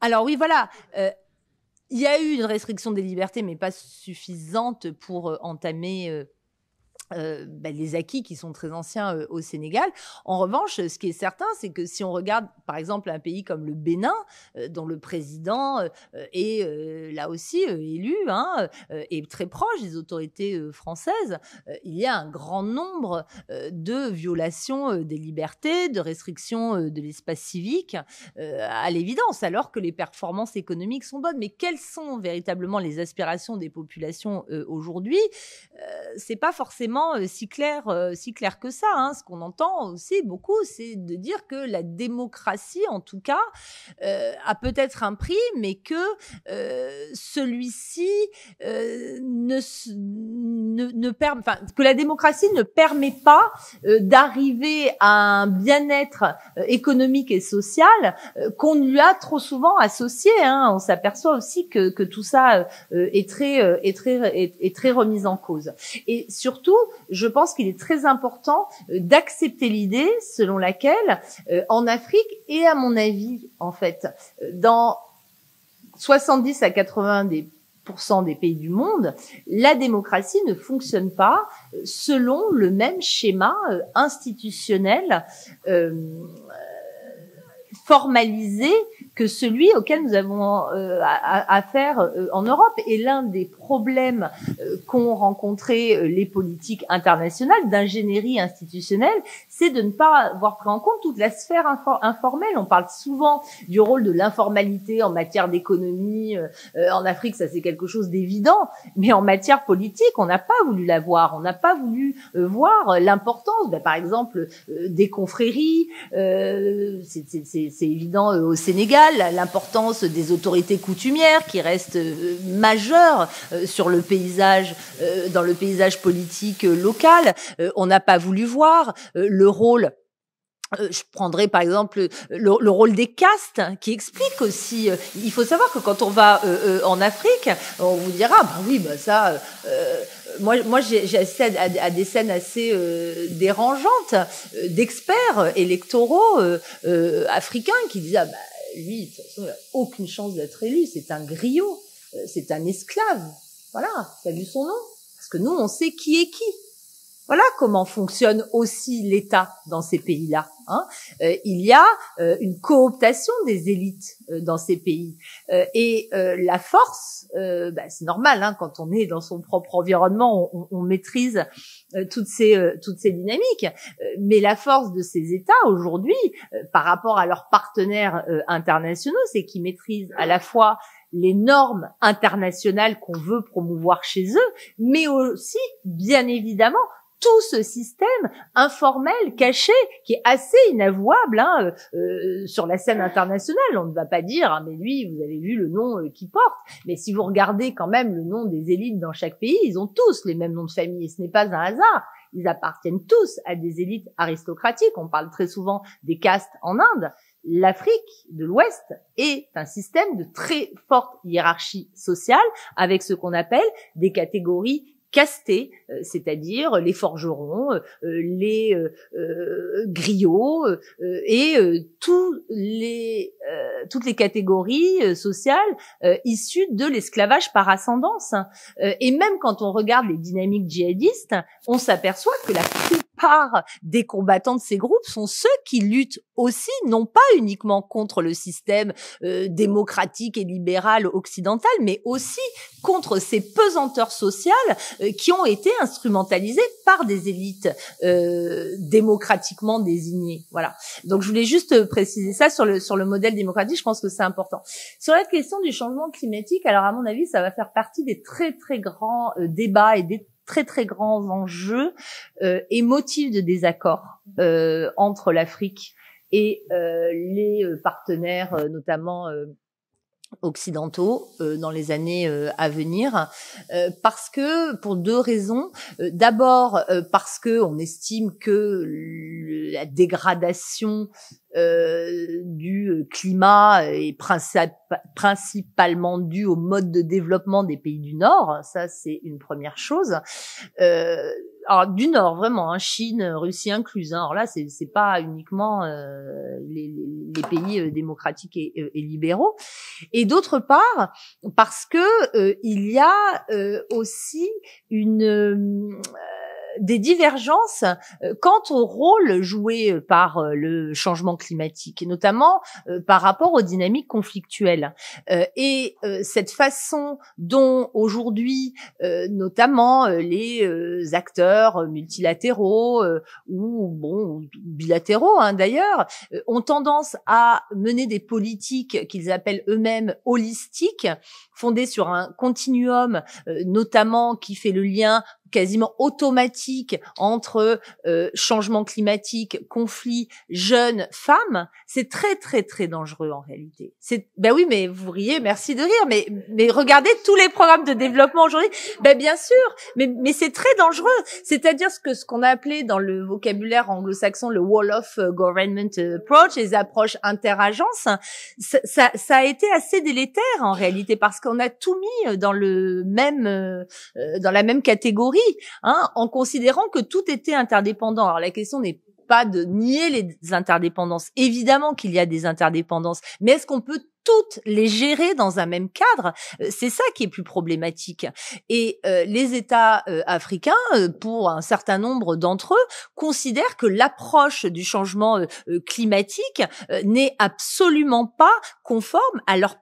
Alors oui, voilà. il y a eu une restriction des libertés, mais pas suffisante pour entamer ben, les acquis qui sont très anciens euh, au Sénégal. En revanche, ce qui est certain, c'est que si on regarde par exemple un pays comme le Bénin, euh, dont le président est là aussi élu, hein, est très proche des autorités françaises, il y a un grand nombre de violations des libertés, de restrictions de l'espace civique, à l'évidence, alors que les performances économiques sont bonnes. Mais quelles sont véritablement les aspirations des populations aujourd'hui c'est pas forcément euh, si clair, euh, si clair que ça. Hein. Ce qu'on entend aussi beaucoup, c'est de dire que la démocratie, en tout cas, euh, a peut-être un prix, mais que celui-ci ne, ne, permet, que la démocratie ne permet pas d'arriver à un bien-être économique et social qu'on lui a trop souvent associé. Hein. On s'aperçoit aussi que, tout ça est très, est très, est très remis en cause. Et surtout, je pense qu'il est très important euh, d'accepter l'idée selon laquelle, euh, en Afrique, et à mon avis, en fait, euh, dans 70 à 80 des des pays du monde, la démocratie ne fonctionne pas selon le même schéma institutionnel formalisé que celui auquel nous avons affaire euh, euh, en Europe. Et l'un des problèmes euh, qu'ont rencontré les politiques internationales d'ingénierie institutionnelle, c'est de ne pas avoir pris en compte toute la sphère informelle. On parle souvent du rôle de l'informalité en matière d'économie. en Afrique, ça c'est quelque chose d'évident. Mais en matière politique, on n'a pas voulu la voir. On n'a pas voulu voir l'importance, bah, par exemple, des confréries. c'est évident au Sénégal l'importance des autorités coutumières qui restent euh, majeures euh, sur le paysage, euh, dans le paysage politique local. On n'a pas voulu voir le rôle je prendrai par exemple le, rôle des castes hein, qui explique aussi. il faut savoir que quand on va en Afrique, on vous dira bah oui, bah ça. moi, moi j'ai assisté à, des scènes assez dérangeantes d'experts électoraux africains qui disent ah, bah, lui, de toute façon, il n'a aucune chance d'être élu. C'est un griot, euh, c'est un esclave. Voilà, tu as vu son nom. Parce que nous, on sait qui est qui. Voilà comment fonctionne aussi l'État dans ces pays-là. Hein. Euh, il y a euh, une cooptation des élites euh, dans ces pays. et la force, bah, c'est normal, hein, quand on est dans son propre environnement, on, on maîtrise toutes, ces, toutes ces dynamiques. mais la force de ces États aujourd'hui, par rapport à leurs partenaires internationaux, c'est qu'ils maîtrisent à la fois les normes internationales qu'on veut promouvoir chez eux, mais aussi, bien évidemment, tout ce système informel, caché, qui est assez inavouable hein, euh, euh, sur la scène internationale. On ne va pas dire, ah, mais lui, vous avez vu le nom euh, qu'il porte. Mais si vous regardez quand même le nom des élites dans chaque pays, ils ont tous les mêmes noms de famille. Et ce n'est pas un hasard. Ils appartiennent tous à des élites aristocratiques. On parle très souvent des castes en Inde. L'Afrique de l'Ouest est un système de très forte hiérarchie sociale avec ce qu'on appelle des catégories castés, euh, c'est-à-dire les forgerons, euh, les euh, griots et tous les, toutes les catégories sociales issues de l'esclavage par ascendance. Hein. et même quand on regarde les dynamiques djihadistes, on s'aperçoit que la par des combattants de ces groupes sont ceux qui luttent aussi, non pas uniquement contre le système euh, démocratique et libéral occidental, mais aussi contre ces pesanteurs sociales euh, qui ont été instrumentalisées par des élites euh, démocratiquement désignées. Voilà. Donc je voulais juste préciser ça sur le sur le modèle démocratique. Je pense que c'est important. Sur la question du changement climatique, alors à mon avis, ça va faire partie des très très grands débats et des très très grands enjeux et euh, motifs de désaccord euh, entre l'Afrique et euh, les partenaires, notamment occidentaux euh, dans les années euh, à venir euh, parce que pour deux raisons d'abord parce que on estime que la dégradation du climat est principalement due au mode de développement des pays du Nord ça c'est une première chose alors, du Nord, vraiment, hein, Chine, euh, Russie incluse. Hein. alors là, c'est n'est pas uniquement euh, les, les, pays euh, démocratiques et, libéraux. Et d'autre part, parce que il y a aussi une des divergences euh, quant au rôle joué euh, par euh, le changement climatique, et notamment par rapport aux dynamiques conflictuelles. et cette façon dont aujourd'hui, notamment les acteurs multilatéraux ou bon bilatéraux hein, d'ailleurs, ont tendance à mener des politiques qu'ils appellent eux-mêmes holistiques, fondées sur un continuum, notamment qui fait le lien quasiment automatique entre euh, changement climatique, conflit, jeunes, femmes, c'est très très très dangereux en réalité. C'est ben oui, mais vous riez, merci de rire, mais mais regardez tous les programmes de développement aujourd'hui. Ben bien sûr, mais mais c'est très dangereux. C'est-à-dire ce que ce qu'on a appelé dans le vocabulaire anglo-saxon le wall of euh, government approach, les approches interagences, ça, ça, ça a été assez délétère en réalité parce qu'on a tout mis dans le même euh, dans la même catégorie Hein, en considérant que tout était interdépendant. Alors la question n'est pas de nier les interdépendances. Évidemment qu'il y a des interdépendances, mais est-ce qu'on peut toutes les gérer dans un même cadre, euh, c'est ça qui est plus problématique. Et euh, les États euh, africains, pour un certain nombre d'entre eux, considèrent que l'approche du changement climatique n'est absolument pas conforme à leur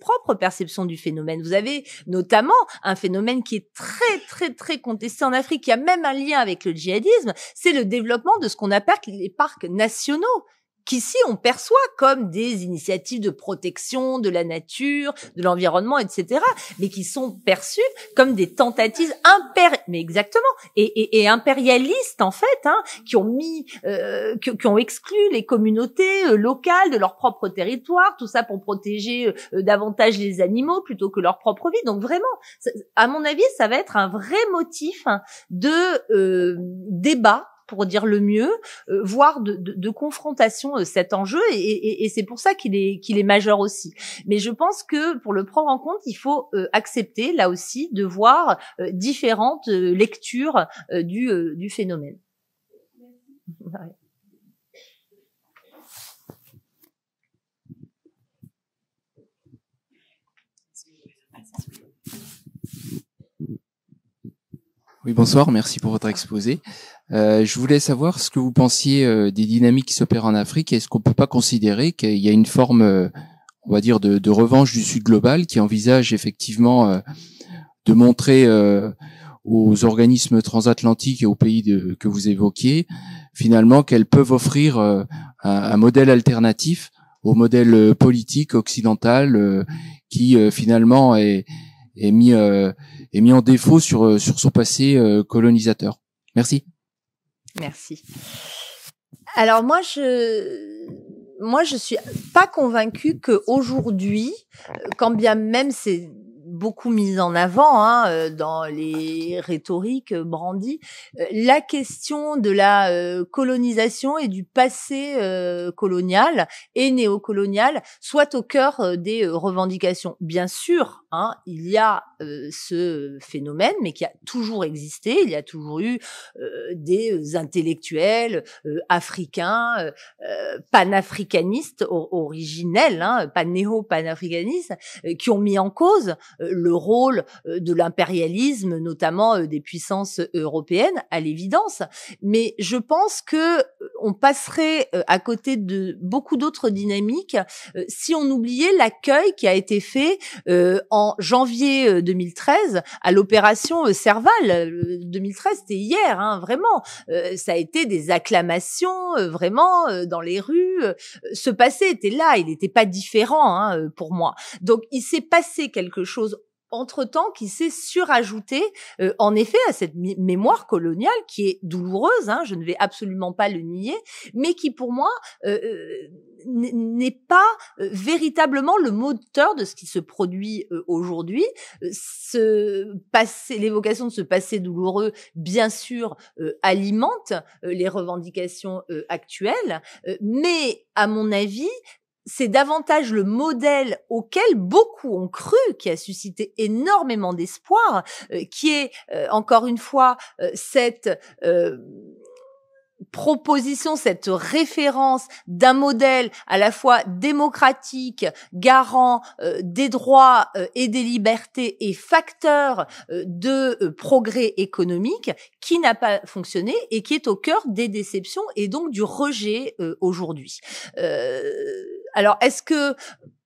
propre perception du phénomène. Vous avez notamment un phénomène qui est très très très contesté en Afrique, qui a même un lien avec le djihadisme, c'est le développement de ce qu'on appelle les parcs nationaux qu'ici on perçoit comme des initiatives de protection de la nature, de l'environnement, etc., mais qui sont perçues comme des tentatives impériales, mais exactement, et, impérialistes en fait, hein, qui ont mis, euh, qui, ont exclu les communautés euh, locales de leur propre territoire, tout ça pour protéger euh, davantage les animaux plutôt que leur propre vie. Donc vraiment, à mon avis, ça va être un vrai motif hein, de débat pour dire le mieux, voir euh, voire de, de, confrontation euh, cet enjeu, et, c'est pour ça qu'il est, qu'il est majeur aussi. Mais je pense que pour le prendre en compte, il faut euh, accepter là aussi de voir différentes lectures du, du phénomène. Oui, bonsoir, merci pour votre exposé. Euh, je voulais savoir ce que vous pensiez euh, des dynamiques qui s'opèrent en Afrique. Est-ce qu'on peut pas considérer qu'il y a une forme, euh, on va dire, de, revanche du Sud global qui envisage effectivement de montrer aux organismes transatlantiques et aux pays que vous évoquiez, finalement, qu'elles peuvent offrir un, modèle alternatif au modèle politique occidental qui finalement est, mis, mis en défaut sur, sur son passé colonisateur. Merci. Merci. Alors moi, je moi je suis pas convaincue que aujourd'hui, quand bien même c'est beaucoup mis en avant hein, euh, dans les rhétoriques euh, brandies, euh, la question de la colonisation et du passé colonial et néocolonial soit au cœur des revendications. Bien sûr, Hein, il y a ce phénomène, mais qui a toujours existé. Il y a toujours eu des intellectuels africains, panafricanistes originels, hein, panéo-panafricanistes, qui ont mis en cause le rôle de l'impérialisme, notamment des puissances européennes, à l'évidence. Mais je pense que on passerait à côté de beaucoup d'autres dynamiques si on oubliait l'accueil qui a été fait en en janvier 2013 euh, à l'opération euh, Serval. 2013, euh, c'était hier, hein, vraiment. ça a été des acclamations, vraiment, dans les rues. Ce passé était là, il n'était pas différent hein, pour moi. Donc, il s'est passé quelque chose entre-temps qui s'est surajouté en effet à cette mémoire coloniale qui est douloureuse, hein, je ne vais absolument pas le nier, mais qui pour moi n'est pas euh, véritablement le moteur de ce qui se produit euh, aujourd'hui. Ce euh, passé, l'évocation de ce passé douloureux, bien sûr, alimente les revendications actuelles, mais à mon avis, c'est davantage le modèle auquel beaucoup ont cru, qui a suscité énormément d'espoir, qui est encore une fois cette proposition, cette référence d'un modèle à la fois démocratique, garant euh, des droits euh, et des libertés et facteur euh, de progrès économique qui n'a pas fonctionné et qui est au cœur des déceptions et donc du rejet aujourd'hui. alors, est-ce que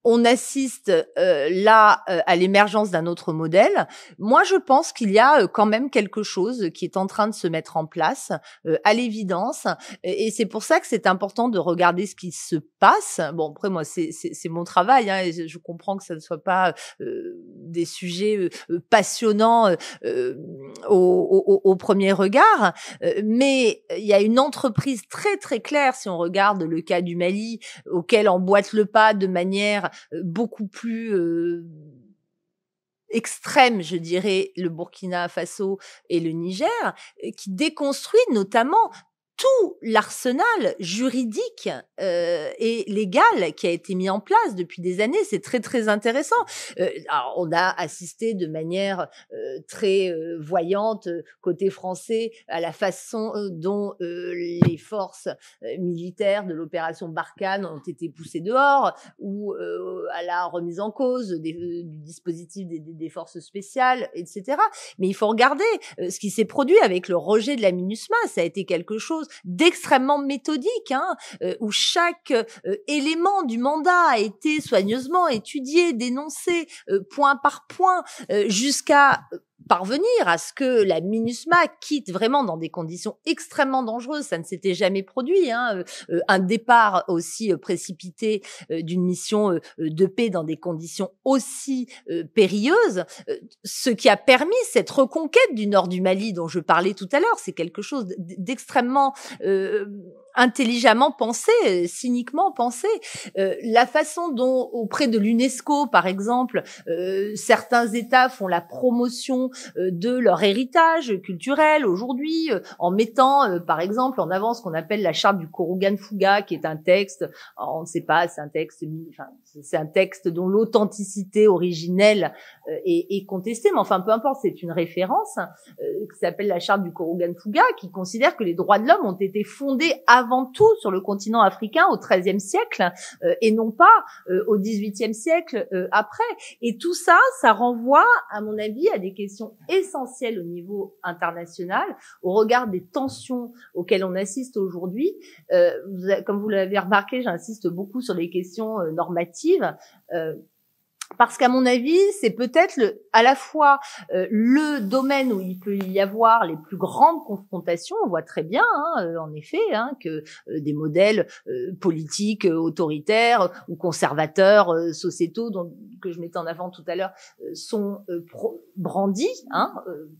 on assiste euh, là euh, à l'émergence d'un autre modèle. Moi, je pense qu'il y a euh, quand même quelque chose qui est en train de se mettre en place, à l'évidence, et, c'est pour ça que c'est important de regarder ce qui se passe. Bon, après moi, c'est mon travail, hein, et je, comprends que ça ne soit pas des sujets passionnants au, premier regard, mais il y a une entreprise très très claire, si on regarde le cas du Mali, auquel boîte le pas de manière euh, beaucoup plus euh, extrême, je dirais, le Burkina Faso et le Niger, euh, qui déconstruit notamment tout l'arsenal juridique euh, et légal qui a été mis en place depuis des années. C'est très très intéressant. Euh, on a assisté de manière euh, très euh, voyante euh, côté français à la façon dont les forces militaires de l'opération Barkhane ont été poussées dehors ou à la remise en cause des, du dispositif des, des, forces spéciales, etc. Mais il faut regarder ce qui s'est produit avec le rejet de la MINUSMA. Ça a été quelque chose d'extrêmement méthodique, hein, euh, où chaque euh, élément du mandat a été soigneusement étudié, dénoncé, euh, point par point, jusqu'à parvenir à ce que la MINUSMA quitte vraiment dans des conditions extrêmement dangereuses. Ça ne s'était jamais produit. Hein, euh, euh, un départ aussi euh, précipité d'une mission de paix dans des conditions aussi périlleuses, ce qui a permis cette reconquête du nord du Mali dont je parlais tout à l'heure, c'est quelque chose d'extrêmement intelligemment pensé, cyniquement pensé. Euh, la façon dont, auprès de l'UNESCO, par exemple, euh, certains États font la promotion euh, de leur héritage culturel aujourd'hui, en mettant, par exemple, en avant ce qu'on appelle la charte du Korugan Fuga, qui est un texte, on ne sait pas, c'est un texte, enfin, c'est un texte dont l'authenticité originelle est, contestée, mais enfin, peu importe, c'est une référence qui s'appelle la charte du Korugan Fuga, qui considère que les droits de l'homme ont été fondés à avant tout sur le continent africain au XIIIe siècle euh, et non pas euh, au XVIIIe siècle euh, après. Et tout ça, ça renvoie, à mon avis, à des questions essentielles au niveau international, au regard des tensions auxquelles on assiste aujourd'hui. comme vous l'avez remarqué, j'insiste beaucoup sur les questions normatives parce qu'à mon avis, c'est peut-être à la fois euh, le domaine où il peut y avoir les plus grandes confrontations. On voit très bien, hein, euh, en effet, hein, que euh, des modèles politiques autoritaires ou conservateurs sociétaux, dont, que je mettais en avant tout à l'heure, sont brandis hein,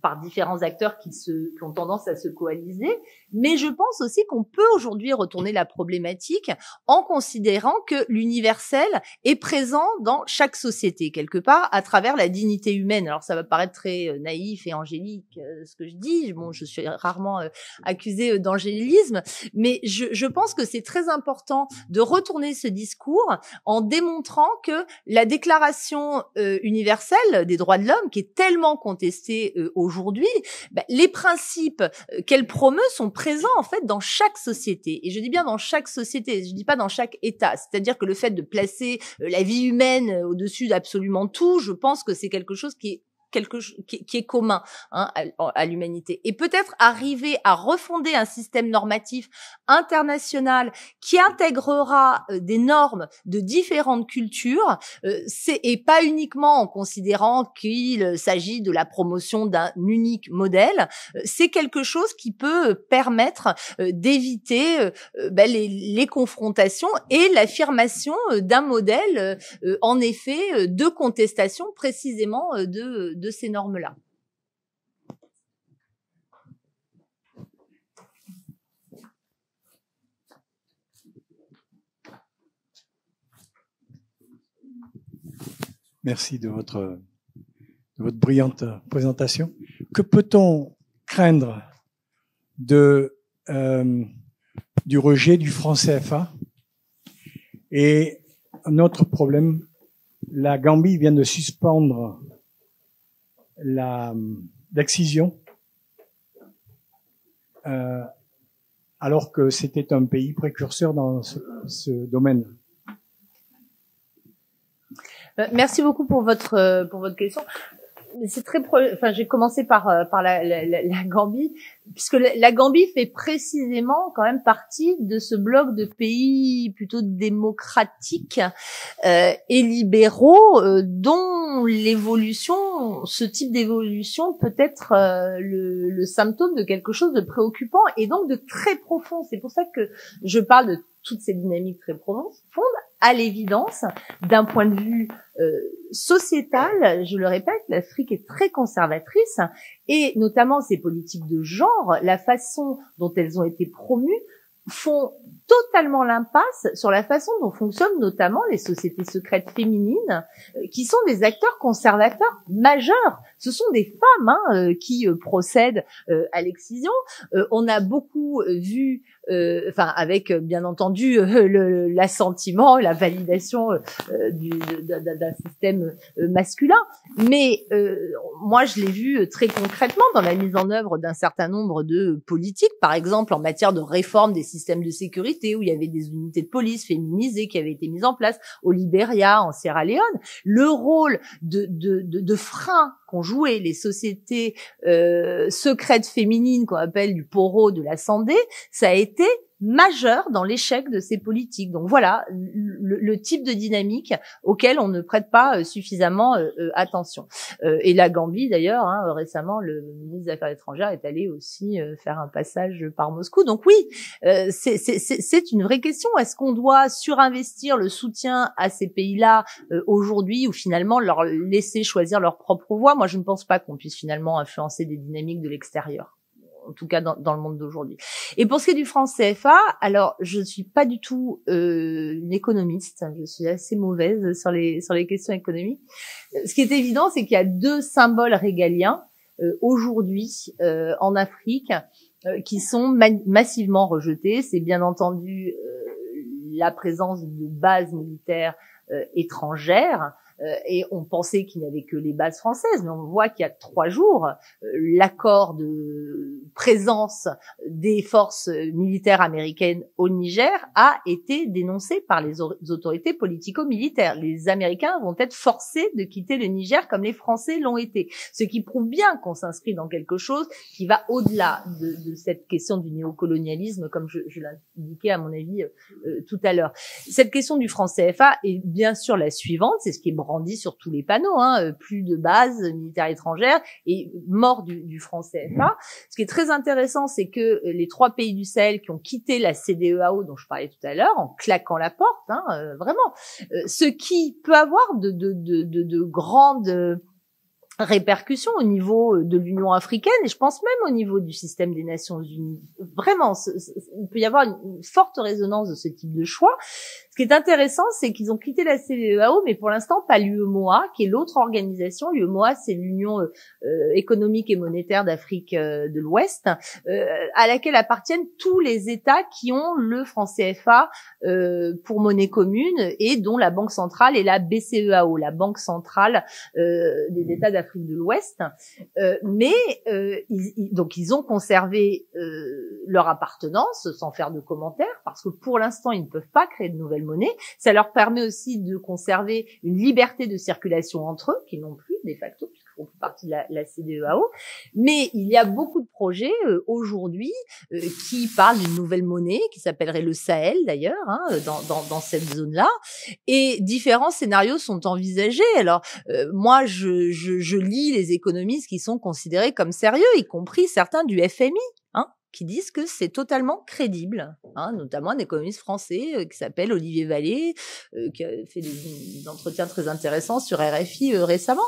par différents acteurs qui, se, qui ont tendance à se coaliser. Mais je pense aussi qu'on peut aujourd'hui retourner la problématique en considérant que l'universel est présent dans chaque société, quelque part, à travers la dignité humaine. Alors ça va paraître très euh, naïf et angélique euh, ce que je dis. Bon, je suis rarement euh, accusée d'angélisme, mais je, je pense que c'est très important de retourner ce discours en démontrant que la déclaration universelle des droits de l'homme, qui est tellement contestée aujourd'hui, bah, les principes qu'elle promeut sont présent en fait dans chaque société. Et je dis bien dans chaque société, je dis pas dans chaque État. C'est-à-dire que le fait de placer euh, la vie humaine euh, au-dessus d'absolument tout, je pense que c'est quelque chose qui est quelque qui, qui est commun hein, à, l'humanité. Et peut-être arriver à refonder un système normatif international qui intégrera euh, des normes de différentes cultures, euh, et pas uniquement en considérant qu'il euh, s'agit de la promotion d'un unique modèle. c'est quelque chose qui peut permettre d'éviter ben, les, confrontations et l'affirmation d'un modèle, en effet, de contestation précisément de ces normes-là. Merci de votre, votre brillante présentation. Que peut-on craindre de, euh, du rejet du franc CFA Et un autre problème, la Gambie vient de suspendre l'excision, euh, alors que c'était un pays précurseur dans ce, ce domaine. Euh, merci beaucoup pour votre euh, pour votre question c'est très enfin j'ai commencé par euh, par la, la, la Gambie puisque la, Gambie fait précisément quand même partie de ce bloc de pays plutôt démocratiques euh, et libéraux euh, dont l'évolution ce type d'évolution peut être le, le symptôme de quelque chose de préoccupant et donc de très profond c'est pour ça que je parle de toutes ces dynamiques très profondes à l'évidence, d'un point de vue euh, sociétal, je le répète, l'Afrique est très conservatrice et notamment ces politiques de genre, la façon dont elles ont été promues font totalement l'impasse sur la façon dont fonctionnent notamment les sociétés secrètes féminines, euh, qui sont des acteurs conservateurs majeurs. Ce sont des femmes hein, euh, qui euh, procèdent à l'excision. on a beaucoup vu, enfin avec bien entendu l'assentiment, la validation d'un système masculin, mais moi je l'ai vu très concrètement dans la mise en œuvre d'un certain nombre de politiques, par exemple en matière de réforme des systèmes de sécurité où il y avait des unités de police féminisées qui avaient été mises en place, au Liberia, en Sierra Leone, le rôle de, de, frein qu'ont joué les sociétés euh, secrètes féminines qu'on appelle du poro de la Sandé, ça a été majeur dans l'échec de ces politiques. Donc voilà le, type de dynamique auquel on ne prête pas euh, suffisamment euh, euh, attention. et la Gambie d'ailleurs, hein, récemment, le ministre des Affaires étrangères est allé aussi faire un passage par Moscou. Donc oui, c'est une vraie question. Est-ce qu'on doit surinvestir le soutien à ces pays-là aujourd'hui ou finalement leur laisser choisir leur propre voie Moi, je ne pense pas qu'on puisse finalement influencer des dynamiques de l'extérieur en tout cas dans, dans le monde d'aujourd'hui. Et pour ce qui est du franc CFA, alors je ne suis pas du tout euh, une économiste, hein, je suis assez mauvaise sur les sur les questions économiques. Euh, ce qui est évident, c'est qu'il y a deux symboles régaliens euh, aujourd'hui euh, en Afrique euh, qui sont massivement rejetés. C'est bien entendu la présence de bases militaires étrangères euh, et on pensait qu'il n'y avait que les bases françaises, mais on voit qu'il y a trois jours, euh, l'accord de présence des forces militaires américaines au Niger a été dénoncé par les autorités politico-militaires. Les Américains vont être forcés de quitter le Niger comme les Français l'ont été, ce qui prouve bien qu'on s'inscrit dans quelque chose qui va au-delà de, cette question du néocolonialisme, comme je, l'indiquais à mon avis euh, tout à l'heure. Cette question du franc CFA est bien sûr la suivante, c'est ce qui est dit sur tous les panneaux, hein, euh, plus de base militaire étrangère et mort du, du franc CFA. Mhm. Ce qui est très intéressant, c'est que euh, les trois pays du Sahel qui ont quitté la CDEAO dont je parlais tout à l'heure, en claquant la porte, hein, euh, vraiment, ce qui peut avoir de, de, de, de, de grandes répercussions au niveau de l'Union africaine et je pense même au niveau du système des Nations Unies. Vraiment, il peut y avoir une forte résonance de ce type de choix, ce qui est intéressant, c'est qu'ils ont quitté la CEAO, mais pour l'instant pas l'UEMOA, qui est l'autre organisation. L'UEMOA, c'est l'Union euh, économique et monétaire d'Afrique euh, de l'Ouest, euh, à laquelle appartiennent tous les États qui ont le franc CFA pour monnaie commune et dont la Banque centrale est la BCEAO, la Banque centrale des États d'Afrique de l'Ouest. mais donc ils ont conservé leur appartenance sans faire de commentaires parce que pour l'instant ils ne peuvent pas créer de nouvelles monnaie. Ça leur permet aussi de conserver une liberté de circulation entre eux, qui n'ont plus de facto, puisqu'ils font partie de la, CDEAO. Mais il y a beaucoup de projets euh, aujourd'hui euh, qui parlent d'une nouvelle monnaie, qui s'appellerait le Sahel d'ailleurs, hein, dans, cette zone-là. Et différents scénarios sont envisagés. Alors euh, moi, je lis les économistes qui sont considérés comme sérieux, y compris certains du FMI qui disent que c'est totalement crédible, hein, notamment un économiste français euh, qui s'appelle Olivier Vallée, euh, qui a fait des, entretiens très intéressants sur RFI euh, récemment,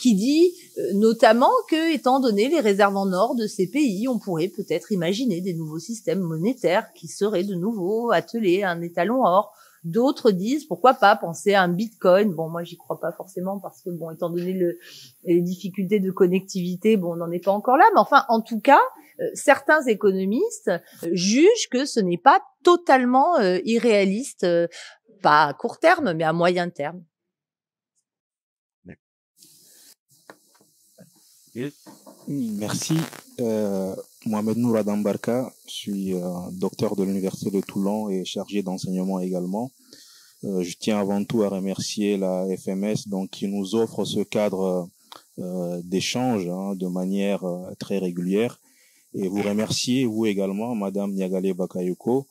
qui dit notamment que, étant donné les réserves en or de ces pays, on pourrait peut-être imaginer des nouveaux systèmes monétaires qui seraient de nouveau attelés à un étalon or D'autres disent pourquoi pas penser à un Bitcoin. Bon, moi j'y crois pas forcément parce que bon, étant donné le, les difficultés de connectivité, bon, on n'en est pas encore là. Mais enfin, en tout cas, euh, certains économistes euh, jugent que ce n'est pas totalement euh, irréaliste, pas à court terme, mais à moyen terme. Merci. Mohamed Nour Barka, je suis euh, docteur de l'Université de Toulon et chargé d'enseignement également. Euh, je tiens avant tout à remercier la FMS donc, qui nous offre ce cadre euh, d'échange hein, de manière très régulière. Et vous remercier, vous également, Madame Niagale Bakayoko,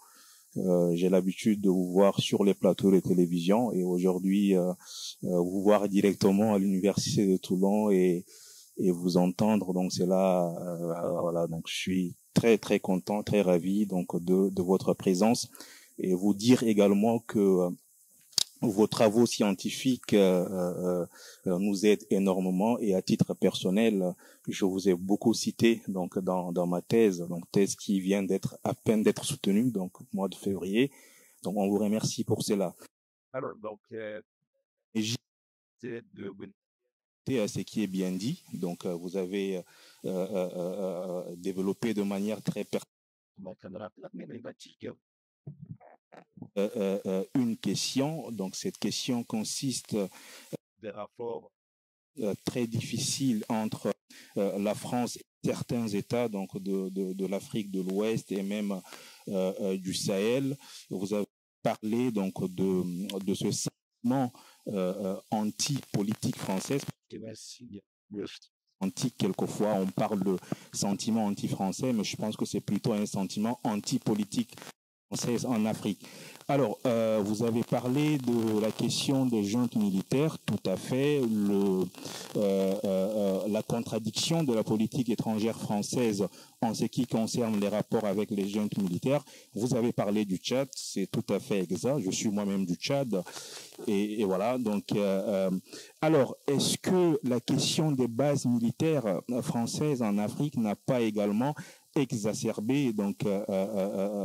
j'ai l'habitude de vous voir sur les plateaux de télévision et aujourd'hui vous voir directement à l'université de Toulon et et vous entendre. Donc c'est là, euh, voilà. Donc je suis très très content, très ravi donc de, de votre présence et vous dire également que euh, vos travaux scientifiques euh, nous aident énormément et à titre personnel, je vous ai beaucoup cité donc dans, dans ma thèse, donc thèse qui vient d'être à peine d'être soutenue donc mois de février. Donc on vous remercie pour cela. Alors donc à euh, ce qui est bien dit. Donc, euh, vous avez euh, développé de manière très pertinente une question. Donc, cette question consiste des rapports très difficiles entre la France et certains États donc de, l'Afrique de, l'Ouest et même du Sahel. Vous avez parlé donc de, de ce sentiment anti-politique française antique quelquefois on parle de sentiment anti-français mais je pense que c'est plutôt un sentiment anti-politique en Afrique. Alors, euh, vous avez parlé de la question des juntes militaires, tout à fait, le, euh, euh, euh, la contradiction de la politique étrangère française en ce qui concerne les rapports avec les juntes militaires. Vous avez parlé du Tchad, c'est tout à fait exact, je suis moi-même du Tchad, et, et voilà, donc... Euh, alors, est-ce que la question des bases militaires françaises en Afrique n'a pas également exacerber donc euh, euh,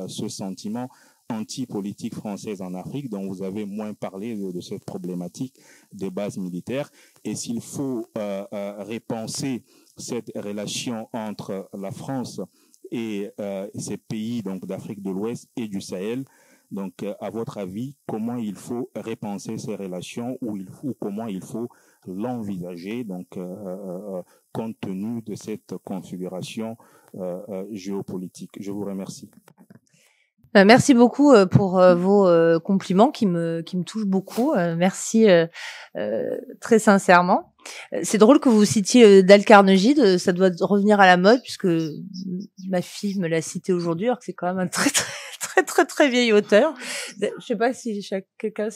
euh, ce sentiment anti-politique française en Afrique, dont vous avez moins parlé de, cette problématique des bases militaires. Et s'il faut repenser cette relation entre la France et ces pays donc d'Afrique de l'Ouest et du Sahel, donc, euh, à votre avis, comment il faut repenser ces relations ou, il faut, comment il faut l'envisager Donc, euh, euh, euh compte tenu de cette configuration euh, géopolitique. Je vous remercie. Merci beaucoup pour vos compliments qui me, qui me touchent beaucoup. Merci très sincèrement. C'est drôle que vous citiez Dal Carnegie, ça doit revenir à la mode puisque ma fille me l'a cité aujourd'hui, alors que c'est quand même un très très très très très vieil auteur. Je sais pas si quelqu'un,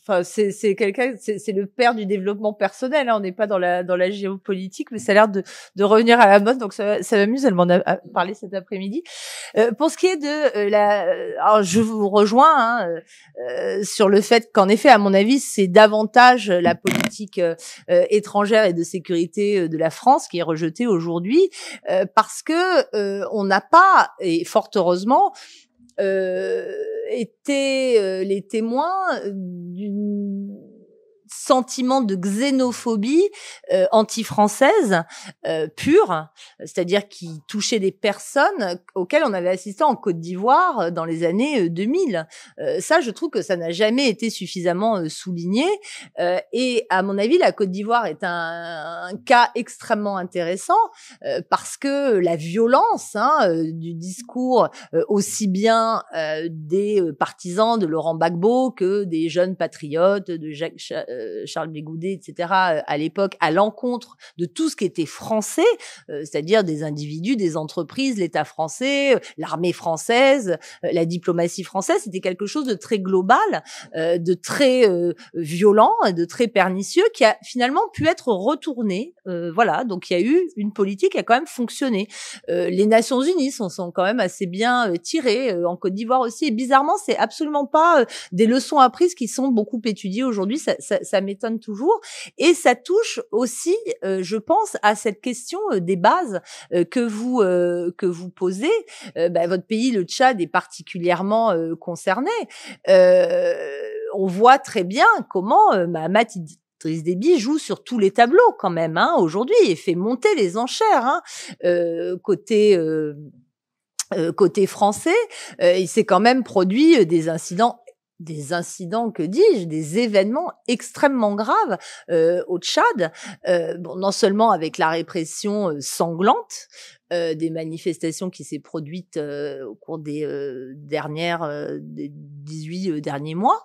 enfin c'est c'est quelqu'un, c'est le père du développement personnel. Hein. On n'est pas dans la dans la géopolitique, mais ça a l'air de, de revenir à la mode. Donc ça, ça m'amuse. Elle m'en a parlé cet après-midi. Euh, pour ce qui est de euh, la, euh, alors je vous rejoins hein, euh, sur le fait qu'en effet, à mon avis, c'est davantage la politique euh, étrangère et de sécurité de la France qui est rejetée aujourd'hui parce que on n'a pas et fort heureusement euh, étaient euh, les témoins euh, d'une sentiment de xénophobie euh, anti-française euh, pure, c'est-à-dire qui touchait des personnes auxquelles on avait assisté en Côte d'Ivoire euh, dans les années 2000. ça, je trouve que ça n'a jamais été suffisamment souligné. et à mon avis, la Côte d'Ivoire est un, cas extrêmement intéressant parce que la violence hein, du discours aussi bien des partisans de Laurent Gbagbo que des jeunes patriotes de Jacques euh, Charles Bégoudet, etc., euh, à l'époque, à l'encontre de tout ce qui était français, euh, c'est-à-dire des individus, des entreprises, l'État français, l'armée française, la diplomatie française. C'était quelque chose de très global, de très violent, de très pernicieux, qui a finalement pu être retourné. voilà, donc il y a eu une politique qui a quand même fonctionné. les Nations Unies sont sont quand même assez bien tirées, en Côte d'Ivoire aussi. Et bizarrement, c'est absolument pas des leçons apprises qui sont beaucoup étudiées aujourd'hui. ça ça m'étonne toujours. Et ça touche aussi, euh, je pense, à cette question euh, des bases euh, que vous que vous posez. Bah, votre pays, le Tchad, est particulièrement concerné. on voit très bien comment Mahamat Idriss Déby joue sur tous les tableaux quand même hein, aujourd'hui et fait monter les enchères hein. côté côté français, il s'est quand même produit des incidents des incidents, que dis-je, des événements extrêmement graves euh, au Tchad, euh, bon, non seulement avec la répression euh, sanglante des manifestations qui s'est produite au cours des dernières, des 18 derniers mois,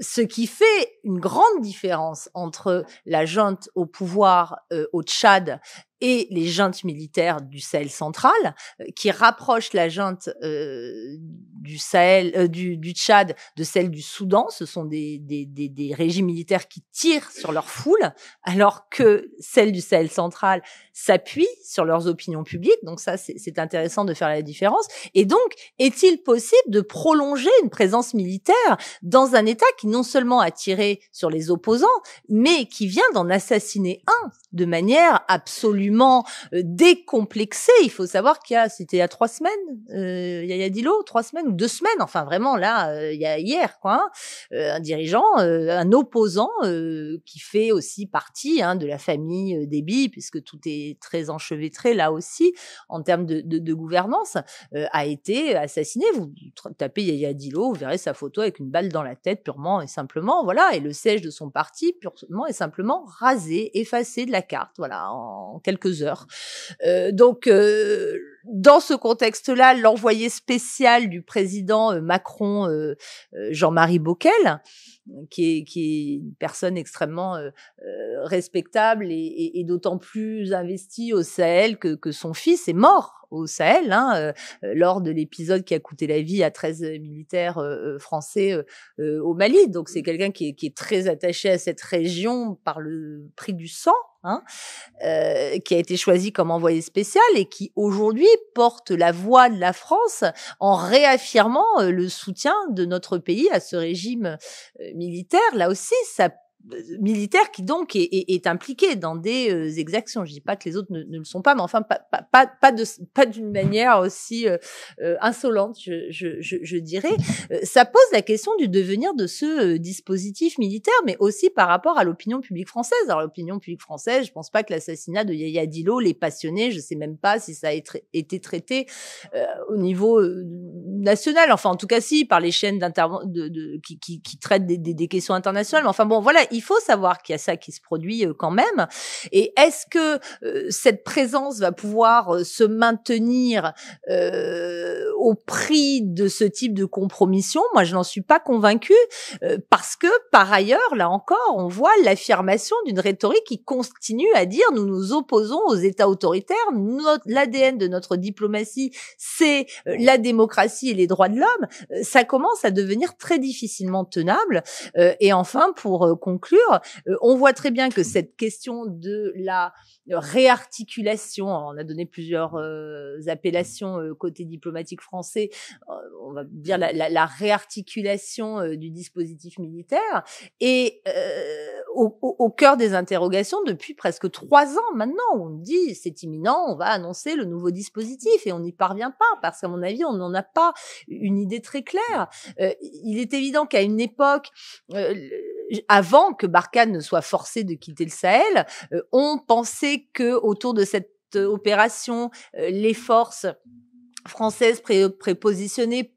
ce qui fait une grande différence entre la junte au pouvoir euh, au Tchad et les juntes militaires du Sahel central, euh, qui rapprochent la junte euh, du Sahel, du, du, Tchad de celle du Soudan. Ce sont des, des, des, régimes militaires qui tirent sur leur foule, alors que celle du Sahel central s'appuie sur leurs opinions publiques. Donc ça, c'est intéressant de faire la différence. Et donc, est-il possible de prolonger une présence militaire dans un État qui non seulement a tiré sur les opposants, mais qui vient d'en assassiner un de manière absolument euh, décomplexée. Il faut savoir qu'il y a, c'était il y a trois semaines, Yaya euh, il Dilo, trois semaines ou deux semaines, enfin vraiment là, euh, il y a hier, quoi, hein, un dirigeant, un opposant qui fait aussi partie hein, de la famille des billes, puisque tout est très enchevêtré là aussi en termes de, de gouvernance, a été assassiné. Vous tapez Yaya Dilo, vous verrez sa photo avec une balle dans la tête purement et simplement, voilà, et le siège de son parti purement et simplement rasé, effacé de la carte, voilà, en quelques heures. Euh, donc, euh, dans ce contexte-là, l'envoyé spécial du président euh, Macron, Jean-Marie Bockel, qui est, une personne extrêmement euh, euh, respectable et, d'autant plus investie au Sahel que, son fils est mort au Sahel, hein, euh, lors de l'épisode qui a coûté la vie à 13 militaires français au Mali. Donc c'est mmh. quelqu'un qui est, très attaché à cette région par le prix du sang Hein, euh, qui a été choisi comme envoyé spécial et qui aujourd'hui porte la voix de la France en réaffirmant euh, le soutien de notre pays à ce régime euh, militaire. Là aussi, ça militaire qui donc est, est, impliqué dans des euh, exactions. Je dis pas que les autres ne, ne le sont pas, mais enfin pas, pas, pas, de pas d'une manière aussi euh, euh, insolente, je, je, je, dirais. ça pose la question du devenir de ce dispositif militaire, mais aussi par rapport à l'opinion publique française. Alors l'opinion publique française, je pense pas que l'assassinat de Yaya Dilo les passionnés, je sais même pas si ça a été traité au niveau national. Enfin en tout cas si par les chaînes d'intervention de, qui, qui, qui traitent des, des, des questions internationales. Mais enfin bon voilà il faut savoir qu'il y a ça qui se produit euh, quand même. Et est-ce que euh, cette présence va pouvoir euh, se maintenir au prix de ce type de compromission Moi, je n'en suis pas convaincue parce que, par ailleurs, là encore, on voit l'affirmation d'une rhétorique qui continue à dire nous nous opposons aux États autoritaires. L'ADN de notre diplomatie, c'est la démocratie et les droits de l'homme. Ça commence à devenir très difficilement tenable. et enfin, pour conclure, euh, on voit très bien que cette question de la réarticulation, on a donné plusieurs euh, appellations euh, côté diplomatique français, on va dire la, réarticulation du dispositif militaire, est au, cœur des interrogations depuis presque trois ans maintenant. On dit c'est imminent, on va annoncer le nouveau dispositif et on n'y parvient pas parce qu'à mon avis on n'en a pas une idée très claire. il est évident qu'à une époque avant que Barkhane ne soit forcé de quitter le Sahel, euh, on pensait que autour de cette euh, opération, euh, les forces Française pré pourrait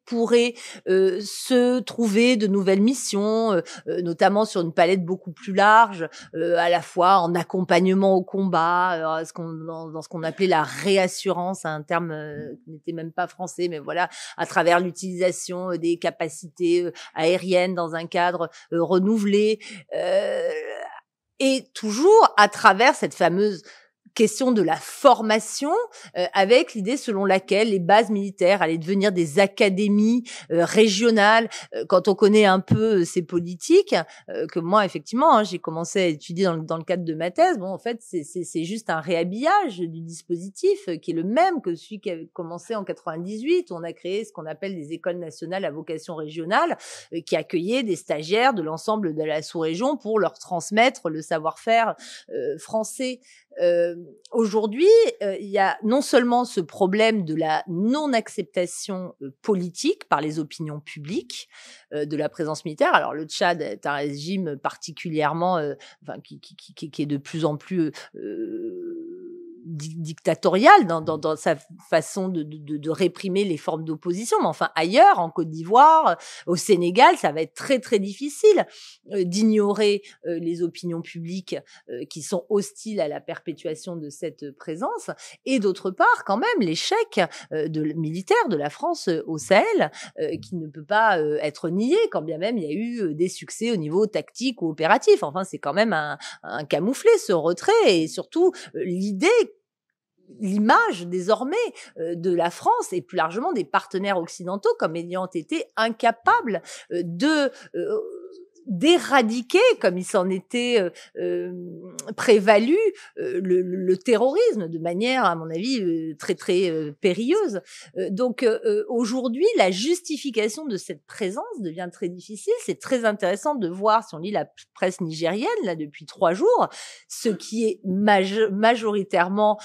pourrait euh, se trouver de nouvelles missions, euh, euh, notamment sur une palette beaucoup plus large, à la fois en accompagnement au combat, ce dans, dans, ce qu'on appelait la réassurance, un terme qui n'était même pas français, mais voilà, à travers l'utilisation des capacités aériennes dans un cadre renouvelé et toujours à travers cette fameuse question de la formation euh, avec l'idée selon laquelle les bases militaires allaient devenir des académies euh, régionales euh, quand on connaît un peu ces politiques que moi effectivement hein, j'ai commencé à étudier dans le, cadre de ma thèse bon en fait c'est juste un réhabillage du dispositif qui est le même que celui qui avait commencé en 98 on a créé ce qu'on appelle des écoles nationales à vocation régionale qui accueillaient des stagiaires de l'ensemble de la sous-région pour leur transmettre le savoir-faire français euh, Aujourd'hui, euh, il y a non seulement ce problème de la non-acceptation euh, politique par les opinions publiques euh, de la présence militaire. Alors le Tchad est un régime particulièrement, enfin, qui, qui, qui, qui, est de plus en plus dictatorial dans, dans, mmh. dans, sa façon de, de, de réprimer les formes d'opposition. Mais enfin, ailleurs, en Côte d'Ivoire, au Sénégal, ça va être très très difficile euh, d'ignorer euh, les opinions publiques euh, qui sont hostiles à la perpétuation de cette présence. Et d'autre part, quand même, l'échec de, militaire de la France au Sahel, mmh. qui ne peut pas être nié, quand bien même il y a eu des succès au niveau tactique ou opératif. Enfin, c'est quand même un, un camouflet, ce retrait, et surtout l'idée l'image désormais euh, de la France et plus largement des partenaires occidentaux comme ayant été incapables euh, de euh, d'éradiquer, comme il s'en était euh, euh, prévalu, euh, le, terrorisme de manière, à mon avis, très très périlleuse. donc aujourd'hui, la justification de cette présence devient très difficile. C'est très intéressant de voir, si on lit la presse nigérienne, là, depuis trois jours, ce qui est majoritairement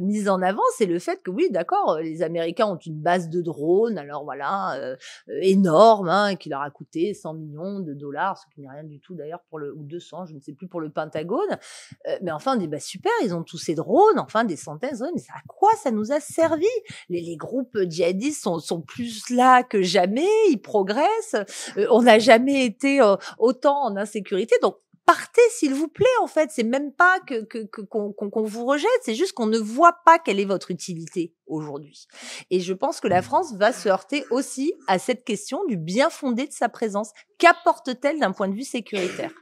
mis en avant, c'est le fait que, oui, d'accord, les Américains ont une base de drones, alors voilà, énorme, hein, qui leur a coûté 100 millions de dollars ce qui n'est rien du tout d'ailleurs pour le ou 200, je ne sais plus pour le Pentagone. Euh, mais enfin, on dit bah super, ils ont tous ces drones, enfin des centaines. drones, mais à quoi ça nous a servi les, les, groupes djihadistes sont, sont, plus là que jamais, ils progressent. Euh, on n'a jamais été euh, autant en insécurité, donc partez s'il vous plaît en fait c'est même pas que qu'on vous rejette c'est juste qu'on ne voit pas quelle est votre utilité aujourd'hui et je pense que la mmh. France va se heurter aussi à cette question du bien fondé de sa présence qu'apporte-t-elle d'un point de vue sécuritaire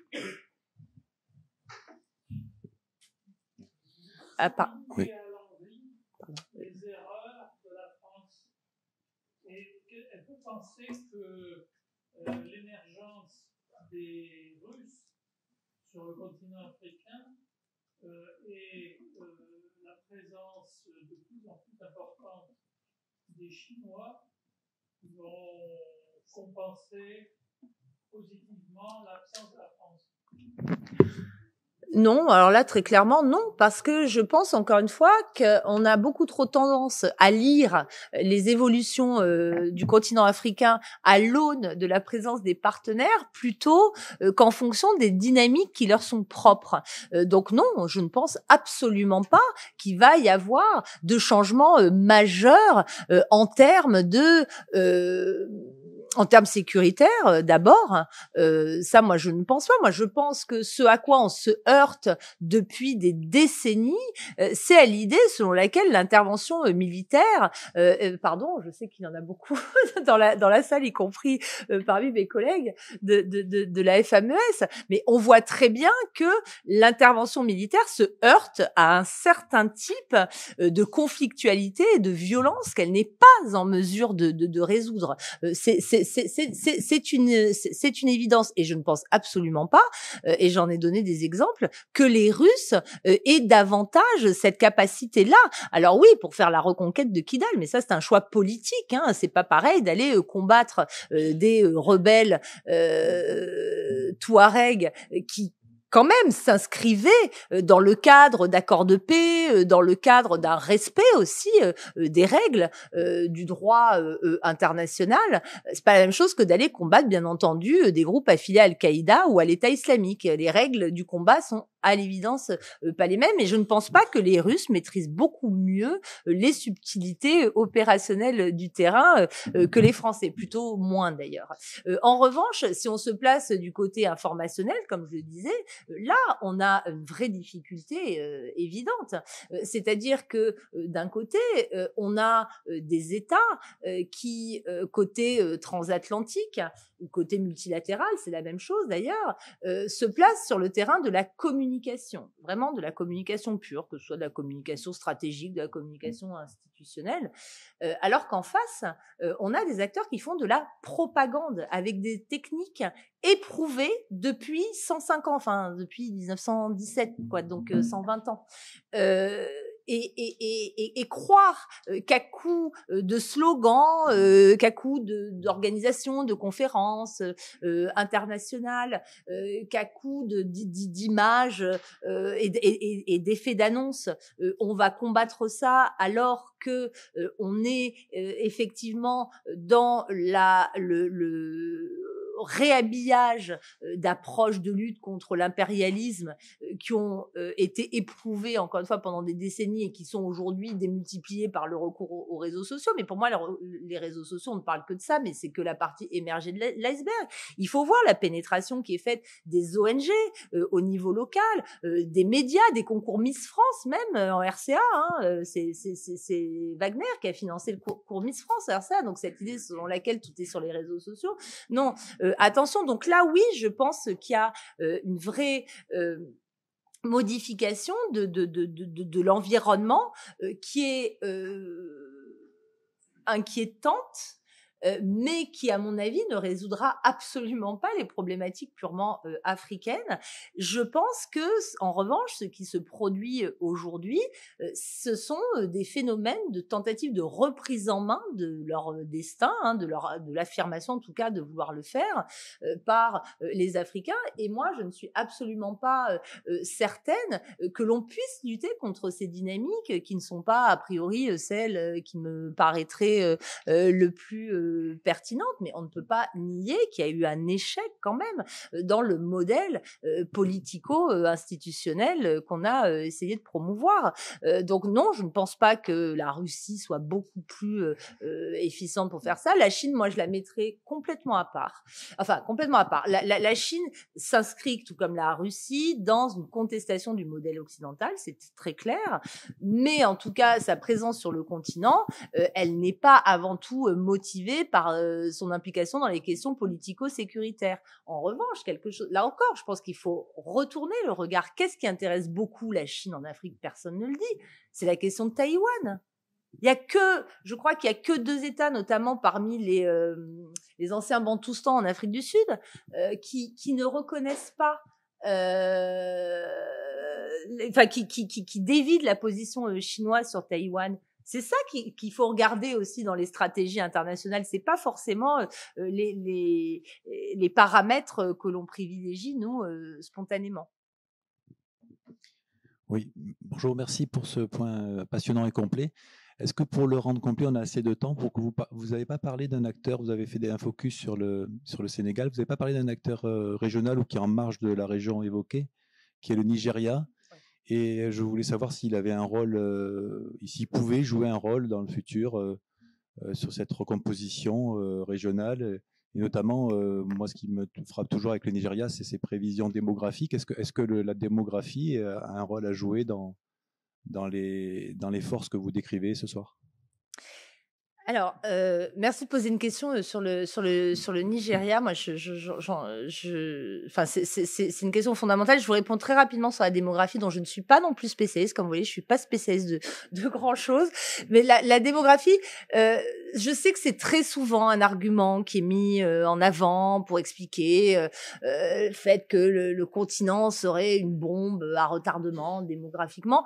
ah, pas. Oui. que euh, l'émergence des sur le continent africain euh, et euh, la présence de plus en plus importante des Chinois vont compenser positivement l'absence de la France. Non, alors là très clairement non, parce que je pense encore une fois qu'on a beaucoup trop tendance à lire les évolutions euh, du continent africain à l'aune de la présence des partenaires plutôt euh, qu'en fonction des dynamiques qui leur sont propres. Euh, donc non, je ne pense absolument pas qu'il va y avoir de changements majeurs en termes de en termes sécuritaires, euh, d'abord, euh, ça, moi, je ne pense pas. Moi, je pense que ce à quoi on se heurte depuis des décennies, euh, c'est à l'idée selon laquelle l'intervention militaire, pardon, je sais qu'il y en a beaucoup dans la dans la salle, y compris parmi mes collègues de, de, de, la FAMES, mais on voit très bien que l'intervention militaire se heurte à un certain type de conflictualité et de violence qu'elle n'est pas en mesure de, de résoudre. c'est c'est une, c'est une évidence, et je ne pense absolument pas, euh, et j'en ai donné des exemples, que les Russes euh, aient davantage cette capacité-là. Alors oui, pour faire la reconquête de Kidal, mais ça c'est un choix politique. Hein, c'est pas pareil d'aller euh, combattre euh, des rebelles Touaregs qui quand même s'inscrivait euh, dans le cadre d'accords de paix, euh, dans le cadre d'un respect aussi euh, des règles du droit international. C'est pas la même chose que d'aller combattre, bien entendu, des groupes affiliés à Al-Qaïda ou à l'État islamique. Les règles du combat sont à l'évidence euh, pas les mêmes. Et je ne pense pas que les Russes maîtrisent beaucoup mieux euh, les subtilités euh, opérationnelles du terrain que les Français, plutôt moins d'ailleurs. En revanche, si on se place du côté informationnel, comme je le disais, là, on a une vraie difficulté évidente. C'est-à-dire que d'un côté, on a des États qui, côté transatlantique ou côté multilatéral, c'est la même chose d'ailleurs, se placent sur le terrain de la communication communication, vraiment de la communication pure, que ce soit de la communication stratégique, de la communication mmh. institutionnelle, euh, alors qu'en face, euh, on a des acteurs qui font de la propagande avec des techniques éprouvées depuis 105 ans, enfin depuis 1917, quoi, donc 120 euh, ans et, et, et, et, croire euh, qu'à coup euh, de slogans, mmh. euh, qu'à coup d'organisations, de, conférences euh, internationales, euh, qu'à coup d'images et, d'effets d'annonce, on va combattre ça alors que on est effectivement dans la le, le réhabillage euh, d'approches de lutte contre l'impérialisme euh, qui ont euh, été éprouvées encore une fois pendant des décennies et qui sont aujourd'hui démultipliées par le recours aux réseaux sociaux. Mais pour moi, les réseaux sociaux, on ne parle que de ça, mais c'est que la partie émergée de l'iceberg. Il faut voir la pénétration qui est faite des ONG au niveau local, des médias, des concours Miss France même en RCA. Hein, c'est Wagner qui a financé le concours Miss France RCA. Donc cette idée selon laquelle tout est sur les réseaux sociaux, non, euh, attention. Donc là, oui, je pense qu'il y a euh, une vraie euh, modification de, l'environnement qui est inquiétante euh, mais qui, à mon avis, ne résoudra absolument pas les problématiques purement euh, africaines. Je pense que, en revanche, ce qui se produit euh, aujourd'hui, ce sont des phénomènes de tentative de reprise en main de leur destin, hein, de leur de l'affirmation en tout cas de vouloir le faire par les Africains. Et moi, je ne suis absolument pas certaine que l'on puisse lutter contre ces dynamiques qui ne sont pas a priori celles qui me paraîtraient le plus pertinente, mais on ne peut pas nier qu'il y a eu un échec quand même euh, dans le modèle euh, politico-institutionnel euh, qu'on a essayé de promouvoir. donc non, je ne pense pas que la Russie soit beaucoup plus efficiente pour faire ça. La Chine, moi, je la mettrais complètement à part. Enfin, complètement à part. La, Chine s'inscrit, tout comme la Russie, dans une contestation du modèle occidental, c'est très clair. Mais en tout cas, sa présence sur le continent, elle n'est pas avant tout motivée par euh, son implication dans les questions politico-sécuritaires. En revanche, quelque chose, là encore, je pense qu'il faut retourner le regard. Qu'est-ce qui intéresse beaucoup la Chine en Afrique Personne ne le dit. C'est la question de Taïwan. Il y a que, je crois qu'il y a que deux États, notamment parmi les, euh, les anciens Bantoustans en Afrique du Sud, euh, qui, qui, ne reconnaissent pas, enfin, qui, qui, qui, dévident la position chinoise sur Taïwan. C'est ça qu'il faut regarder aussi dans les stratégies internationales. C'est pas forcément euh, euh, les, paramètres euh, que l'on privilégie, nous, spontanément. Oui, bonjour, merci pour ce point passionnant et complet. Est-ce que pour le rendre complet, on a assez de temps pour que vous n'avez pas parlé d'un acteur, vous avez fait un focus sur le, Sénégal, vous n'avez pas parlé d'un acteur régional ou qui est en marge de la région évoquée, qui est le Nigeria. Et je voulais savoir s'il avait un rôle, euh, s'il pouvait jouer un rôle dans le futur euh, euh, sur cette recomposition régionale. Et notamment, moi, ce qui me frappe toujours avec le Nigeria, c'est ses prévisions démographiques. Est-ce que, est -ce que la démographie a un rôle à jouer dans, dans, les, dans les forces que vous décrivez ce soir alors, euh, merci de poser une question euh, sur le sur le sur le Nigeria. Moi, je, je, enfin, c'est une question fondamentale. Je vous réponds très rapidement sur la démographie, dont je ne suis pas non plus spécialiste. Comme vous voyez, je suis pas spécialiste de de grand chose. Mais la, démographie, euh, je sais que c'est très souvent un argument qui est mis en avant pour expliquer le fait que le, le continent serait une bombe à retardement démographiquement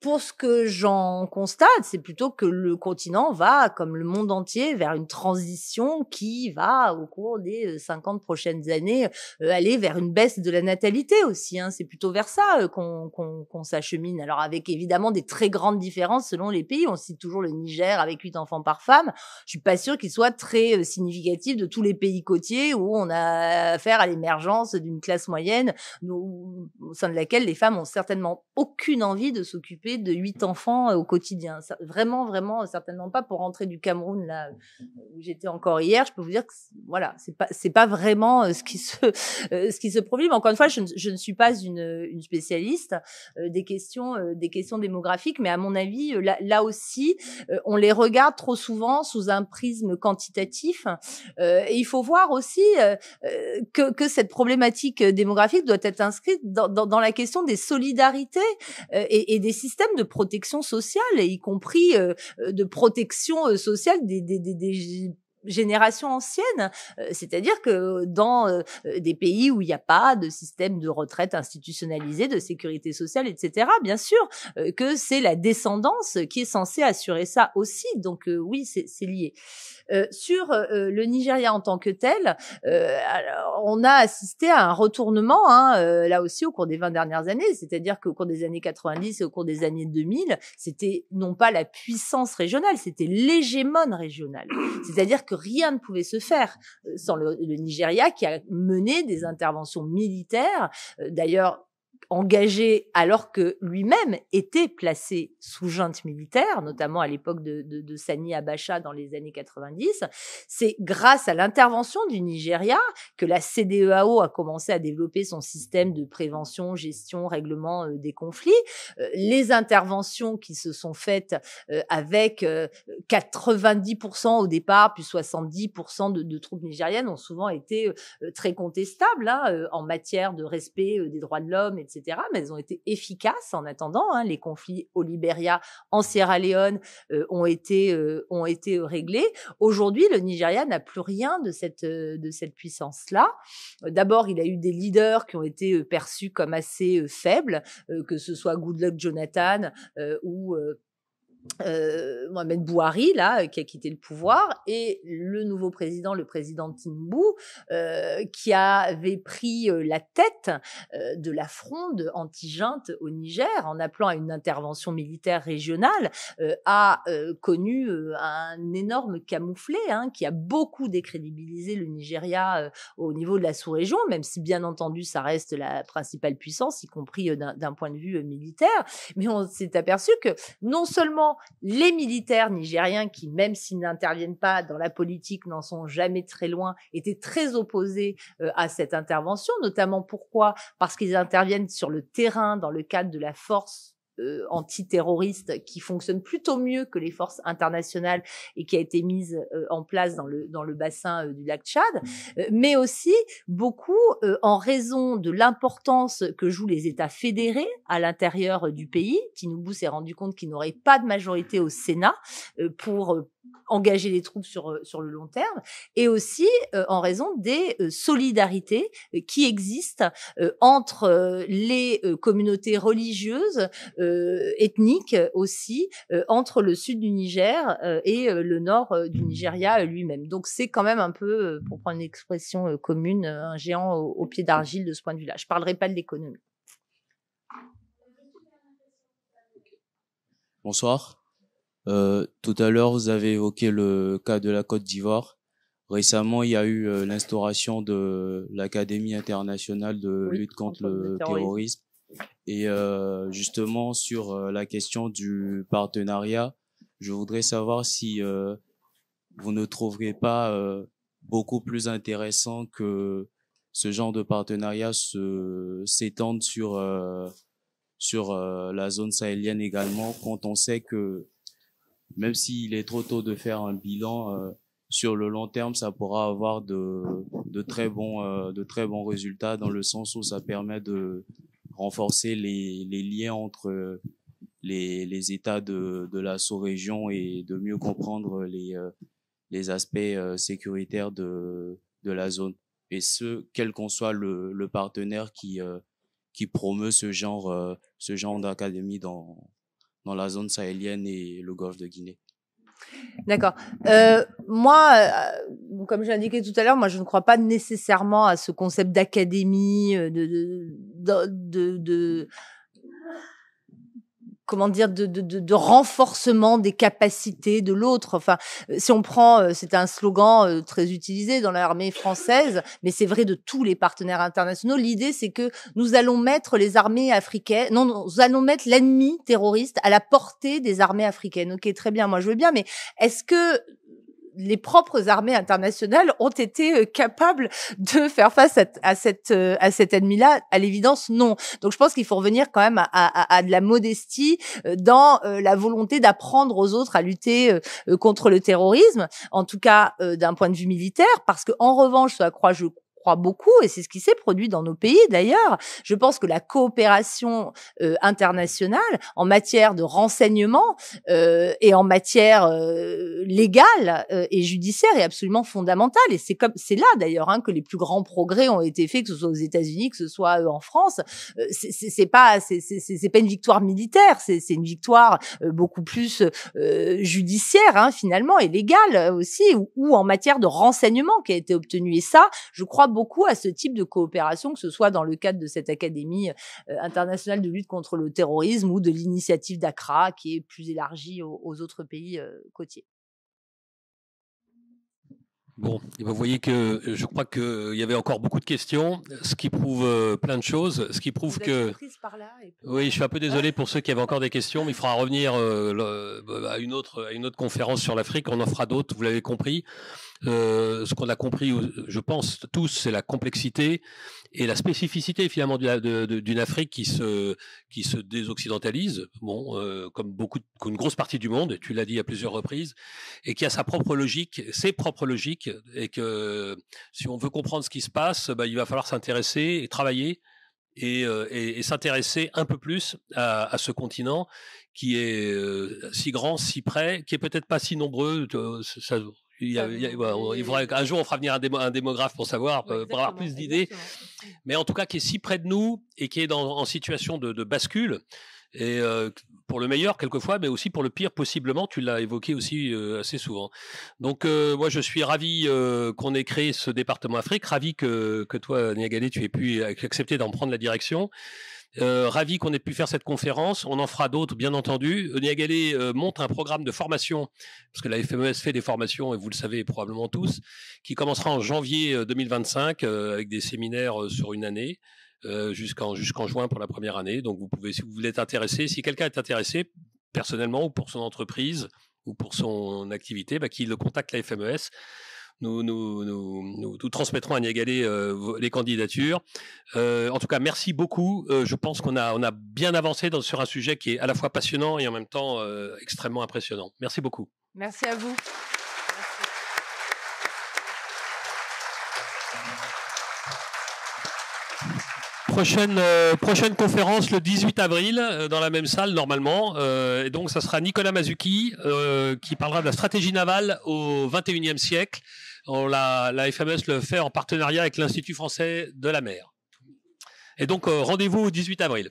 pour ce que j'en constate, c'est plutôt que le continent va, comme le monde entier, vers une transition qui va, au cours des 50 euh, prochaines années, euh, aller vers une baisse de la natalité aussi. Hein. C'est plutôt vers ça euh, qu'on s'achemine. Alors avec évidemment des très grandes différences selon les pays. On cite toujours le Niger avec 8 enfants par femme. Je suis pas sûre qu'il soit très significatif de tous les pays côtiers où on a affaire à l'émergence d'une classe moyenne au sein de laquelle les femmes ont certainement aucune envie de s'occuper de huit enfants euh, au quotidien. vraiment, vraiment, certainement pas pour rentrer du Cameroun là où j'étais encore hier. Je peux vous dire que voilà, c'est pas c'est pas vraiment euh, ce qui se euh, ce qui se mais Encore une fois, je ne, suis pas une, spécialiste des questions des questions démographiques, mais à mon avis, là, là aussi, on les regarde trop souvent sous un prisme quantitatif. et il faut voir aussi que, que cette problématique démographique doit être inscrite dans, dans, la question des solidarités et, et des systèmes de protection sociale, y compris euh, euh, de protection euh, sociale des, des, des, c'est-à-dire que dans des pays où il n'y a pas de système de retraite institutionnalisé, de sécurité sociale, etc., bien sûr que c'est la descendance qui est censée assurer ça aussi. Donc oui, c'est lié. Euh, sur euh, euh, le Nigeria en tant que tel, on a assisté à un retournement, hein, là aussi, au cours des 20 dernières années, c'est-à-dire qu'au cours des années 90 et au cours des années 2000, c'était non pas la puissance régionale, c'était l'hégémone régionale. C'est-à-dire que rien ne pouvait se faire sans le, le Nigeria qui a mené des interventions militaires. D'ailleurs, engagé alors que lui-même était placé sous junte militaire, notamment à l'époque de, Sani Abacha dans les années 90. C'est grâce à l'intervention du Nigeria que la CDEAO a commencé à développer son système de prévention, gestion, règlement euh, des conflits. Euh, les interventions qui se sont faites euh, avec 90% au départ, puis 70% de, troupes nigériennes ont souvent été très contestables hein, en matière de respect des droits de l'homme, mais elles ont été efficaces en attendant. Hein. Les conflits au Libéria, en Sierra Leone euh, ont été euh, ont été euh, réglés. Aujourd'hui, le Nigeria n'a plus rien de cette de cette puissance-là. D'abord, il a eu des leaders qui ont été perçus comme assez faibles, que ce soit Goodluck Jonathan ou euh, Mohamed Bouhari, là, euh, qui a quitté le pouvoir, et le nouveau président, le président Timbou, euh, qui avait pris euh, la tête euh, de la fronde anti au Niger en appelant à une intervention militaire régionale, a connu un énorme camouflet hein, qui a beaucoup décrédibilisé le Nigeria au niveau de la sous-région, même si bien entendu ça reste la principale puissance, y compris d'un point de vue militaire. Mais on s'est aperçu que non seulement les militaires nigériens qui, même s'ils n'interviennent pas dans la politique, n'en sont jamais très loin, étaient très opposés euh, à cette intervention, notamment pourquoi Parce qu'ils interviennent sur le terrain dans le cadre de la force euh, antiterroriste qui fonctionne plutôt mieux que les forces internationales et qui a été mise euh, en place dans le dans le bassin euh, du lac Tchad, mmh. mais aussi beaucoup en raison de l'importance que jouent les États fédérés à l'intérieur du pays. Tinubu s'est rendu compte qu'il n'aurait pas de majorité au Sénat pour engager les troupes sur, euh, sur le long terme, et aussi euh, en raison des euh, solidarités qui existent entre les communautés religieuses, ethniques aussi, entre le sud du Niger et le nord du Nigeria lui-même. Donc c'est quand même un peu, pour prendre une expression commune, un géant au, au pied d'argile de ce point de vue-là. Je parlerai pas de l'économie. Bonsoir. Euh, tout à l'heure, vous avez évoqué le cas de la Côte d'Ivoire. Récemment, il y a eu euh, l'instauration de l'Académie internationale de lutte contre, le, terrorisme. Et euh, justement, sur la question du partenariat, je voudrais savoir si vous ne trouverez pas beaucoup plus intéressant que ce genre de partenariat se s'étende sur sur la zone sahélienne également, quand on sait que même s'il est trop tôt de faire un bilan, euh, sur le long terme, ça pourra avoir de, de très bons, euh, de très bons résultats dans le sens où ça permet de renforcer les, les liens entre les, les États de, de la sous-région et de mieux comprendre les, euh, les aspects sécuritaires de, de la zone. Et ce, quel qu'en soit le, le partenaire qui, qui promeut ce genre, ce genre d'académie dans, dans la zone sahélienne et le golfe de Guinée. D'accord. Euh, moi, euh, comme je l'indiquais tout à l'heure, moi je ne crois pas nécessairement à ce concept d'académie, euh, de, de, de, de comment dire, de, renforcement des capacités de l'autre. Enfin, euh, si on prend, euh, c'est un slogan euh, très utilisé dans l'armée française, mais c'est vrai de tous les partenaires internationaux. L'idée, c'est que nous allons mettre les armées africaines, non, nous allons mettre l'ennemi terroriste à la portée des armées africaines. Ok, très bien, moi je veux bien, mais est-ce que les propres armées internationales ont été euh, capables de faire face à, cette euh, à cet ennemi-là À l'évidence, non. Donc je pense qu'il faut revenir quand même à, de la modestie euh, dans la volonté d'apprendre aux autres à lutter contre le terrorisme, en tout cas d'un point de vue militaire, parce que en revanche, ça à je beaucoup et c'est ce qui s'est produit dans nos pays d'ailleurs. Je pense que la coopération euh, internationale en matière de renseignement euh, et en matière euh, légale euh, et judiciaire est absolument fondamentale et c'est comme c'est là d'ailleurs hein, que les plus grands progrès ont été faits que ce soit aux États-Unis que ce soit en France. c'est pas c'est pas une victoire militaire, c'est une victoire beaucoup plus judiciaire hein, finalement et légale aussi ou, ou en matière de renseignement qui a été obtenue et ça je crois beaucoup à ce type de coopération, que ce soit dans le cadre de cette Académie euh, internationale de lutte contre le terrorisme ou de l'initiative d'ACRA, qui est plus élargie aux, autres pays euh, côtiers. Bon, eh ben, vous voyez que euh, je crois qu'il y avait encore beaucoup de questions, ce qui prouve plein de choses, ce qui prouve que... Oui, je suis un peu désolé pour ceux qui avaient encore des questions, mais il faudra revenir à une autre, à une autre conférence sur l'Afrique, on en fera d'autres, vous l'avez compris. Euh, ce qu'on a compris, euh, je pense tous, c'est la complexité et la spécificité finalement d'une Afrique qui se qui se désoccidentalise, bon, euh, comme beaucoup, une grosse partie du monde, tu l'as dit à plusieurs reprises, et qui a sa propre logique, ses propres logiques, et que si on veut comprendre ce qui se passe, bah, il va falloir s'intéresser et travailler et, s'intéresser un peu plus à, ce continent qui est si grand, si près, qui est peut-être pas si nombreux. Il, un jour, on fera venir un, démographe pour savoir, euh, pour avoir plus d'idées. Mais en tout cas, qui est si près de nous et qui est en situation de, bascule. Et euh, pour le meilleur quelquefois, mais aussi pour le pire possiblement. Tu l'as évoqué aussi euh, assez souvent. Donc moi, je suis ravi qu'on ait créé ce département Afrique, ravi que, que toi, Niagale, tu aies pu accepter d'en prendre la direction. Euh, ravi qu'on ait pu faire cette conférence. On en fera d'autres, bien entendu. Niagalé euh, montre un programme de formation, parce que la FMES fait des formations, et vous le savez probablement tous, qui commencera en janvier 2025 euh, euh, avec des séminaires sur une année. jusqu'en jusqu'en juin pour la première année. Donc vous pouvez, si vous voulez être intéressé, si quelqu'un est intéressé personnellement ou pour son entreprise ou pour son activité, bah, qu'il contacte la FMES nous, nous, nous, nous transmettrons à Niagalé euh, les candidatures. Euh, en tout cas, merci beaucoup. Euh, je pense qu'on a, on a bien avancé sur un sujet qui est à la fois passionnant et en même temps extrêmement impressionnant. Merci beaucoup. Merci à vous. Prochaine, prochaine, conférence le 18 avril dans la même salle normalement. et donc ça sera Nicolas Mazuki qui parlera de la stratégie navale au 21e siècle la, la FMS le fait en partenariat avec l'Institut français de la mer. Et donc, euh, rendez-vous au 18 avril.